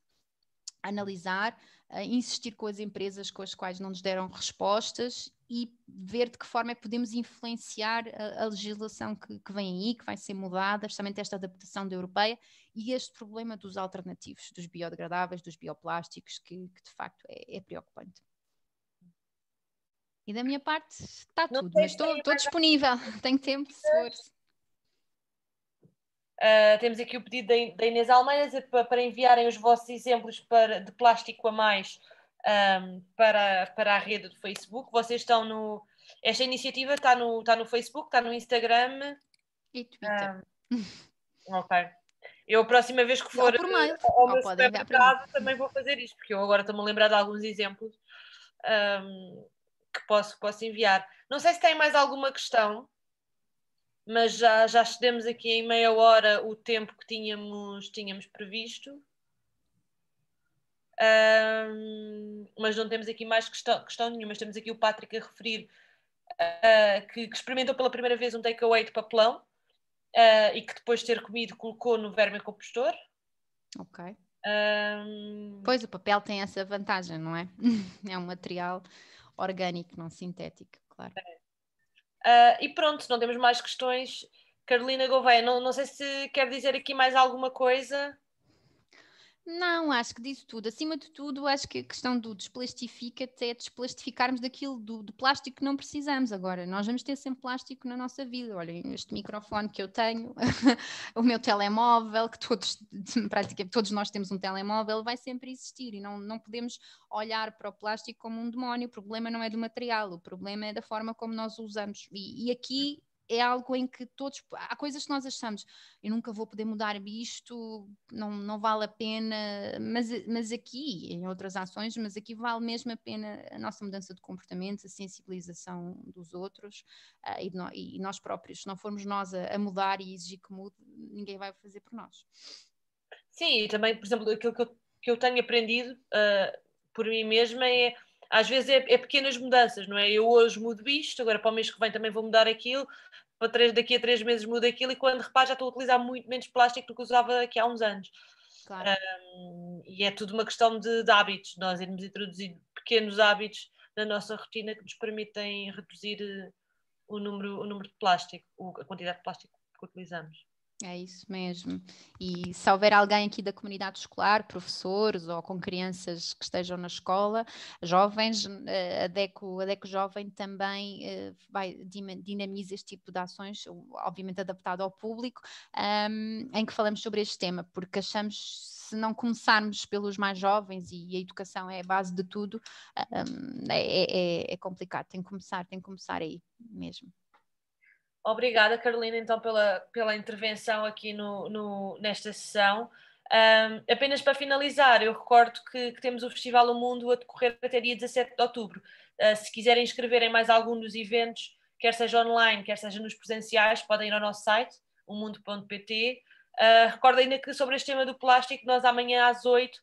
B: analisar, uh, insistir com as empresas com as quais não nos deram respostas e ver de que forma é que podemos influenciar a, eh, a legislação que, que, vem aí, que vai ser mudada, justamente esta adaptação da europeia e este problema dos alternativos, dos biodegradáveis, dos bioplásticos, que, que de facto é, é, preocupante. E da minha parte está tudo, mas estou, estou disponível, tenho tempo, se for.
A: Uh, temos aqui o pedido da Inês Almeida para, enviarem os vossos exemplos para, de plástico a mais um, para, para a rede do Facebook. Vocês estão no. Esta iniciativa está no, está no Facebook, está no Instagram. E Twitter. Um, ah, ok. Eu a próxima vez que for eh, ao meu supermercado também vou fazer isto, porque eu agora estou-me a lembrar de alguns exemplos um, que posso, posso enviar. Não sei se tem mais alguma questão mas já, já cedemos aqui em meia hora o tempo que tínhamos, tínhamos previsto. Um, mas não temos aqui mais questão, questão nenhuma, temos aqui o Patrick a referir uh, que, que, experimentou pela primeira vez um takeaway de papelão uh, e que depois de ter comido colocou no verme compostor Ok. Um...
B: Pois o papel tem essa vantagem, não é? é um material orgânico, não sintético, claro.
A: É. Uh, e pronto, não temos mais questões. Carolina Gouveia, não, não sei se quer dizer aqui mais alguma coisa.
B: Não, acho que disso tudo. Acima de tudo, acho que a questão do desplastifica-te é desplastificarmos daquilo do, do, plástico que não precisamos agora. Nós vamos ter sempre plástico na nossa vida. Olhem, este microfone que eu tenho, o meu telemóvel, que todos, praticamente todos nós temos um telemóvel, vai sempre existir e não, não podemos olhar para o plástico como um demónio. O problema não é do material, o problema é da forma como nós o usamos. E, e aqui é algo em que todos. Há coisas que nós achamos, eu nunca vou poder mudar isto, não, não vale a pena, mas, mas aqui, em outras ações, mas aqui vale mesmo a pena a nossa mudança de comportamento, a sensibilização dos outros uh, e, no, e, nós próprios. Se não formos nós a, a mudar e exigir que mude, ninguém vai fazer por nós.
A: Sim, e também, por exemplo, aquilo que eu, que eu tenho aprendido uh, por mim mesma é às vezes é, é, pequenas mudanças, não é? Eu hoje mudo isto, agora para o mês que vem também vou mudar aquilo, para três, daqui a três meses mudo aquilo, e quando repare já estou a utilizar muito menos plástico do que usava aqui há uns anos. Claro. Um, e é tudo uma questão de, de hábitos, nós irmos introduzir pequenos hábitos na nossa rotina que nos permitem reduzir eh, o número, o número de plástico, a quantidade de plástico que utilizamos. É
B: isso mesmo. E se houver alguém aqui da comunidade escolar, professores ou com crianças que estejam na escola, jovens, eh, a DECO, a DECO Jovem também eh, vai, dinamiza este tipo de ações, obviamente adaptado ao público, um, em que falamos sobre este tema, porque achamos se não começarmos pelos mais jovens e a educação é a base de tudo, um, é, é, é complicado. Tem que começar, tem que começar aí mesmo.
A: Obrigada, Carolina, então, pela, pela intervenção aqui no, no nesta sessão. Um, apenas para finalizar, eu recordo que, que, temos o Festival O Mundo a decorrer até dia 17 de outubro. Uh, se quiserem inscrever em mais algum dos eventos, quer seja online, quer seja nos presenciais, podem ir ao nosso site, omundo.pt. Uh, ah, recordo ainda que sobre este tema do plástico, nós amanhã às 8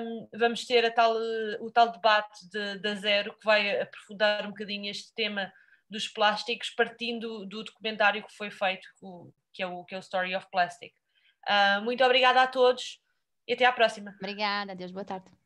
A: um, vamos ter tal, o tal debate da de, de Zero, que vai aprofundar um bocadinho este tema dos plásticos, partindo do documentário que foi feito, que é o, que é o Story of Plastic. Uh, muito obrigada a todos e até à próxima. Obrigada, Deus, boa tarde.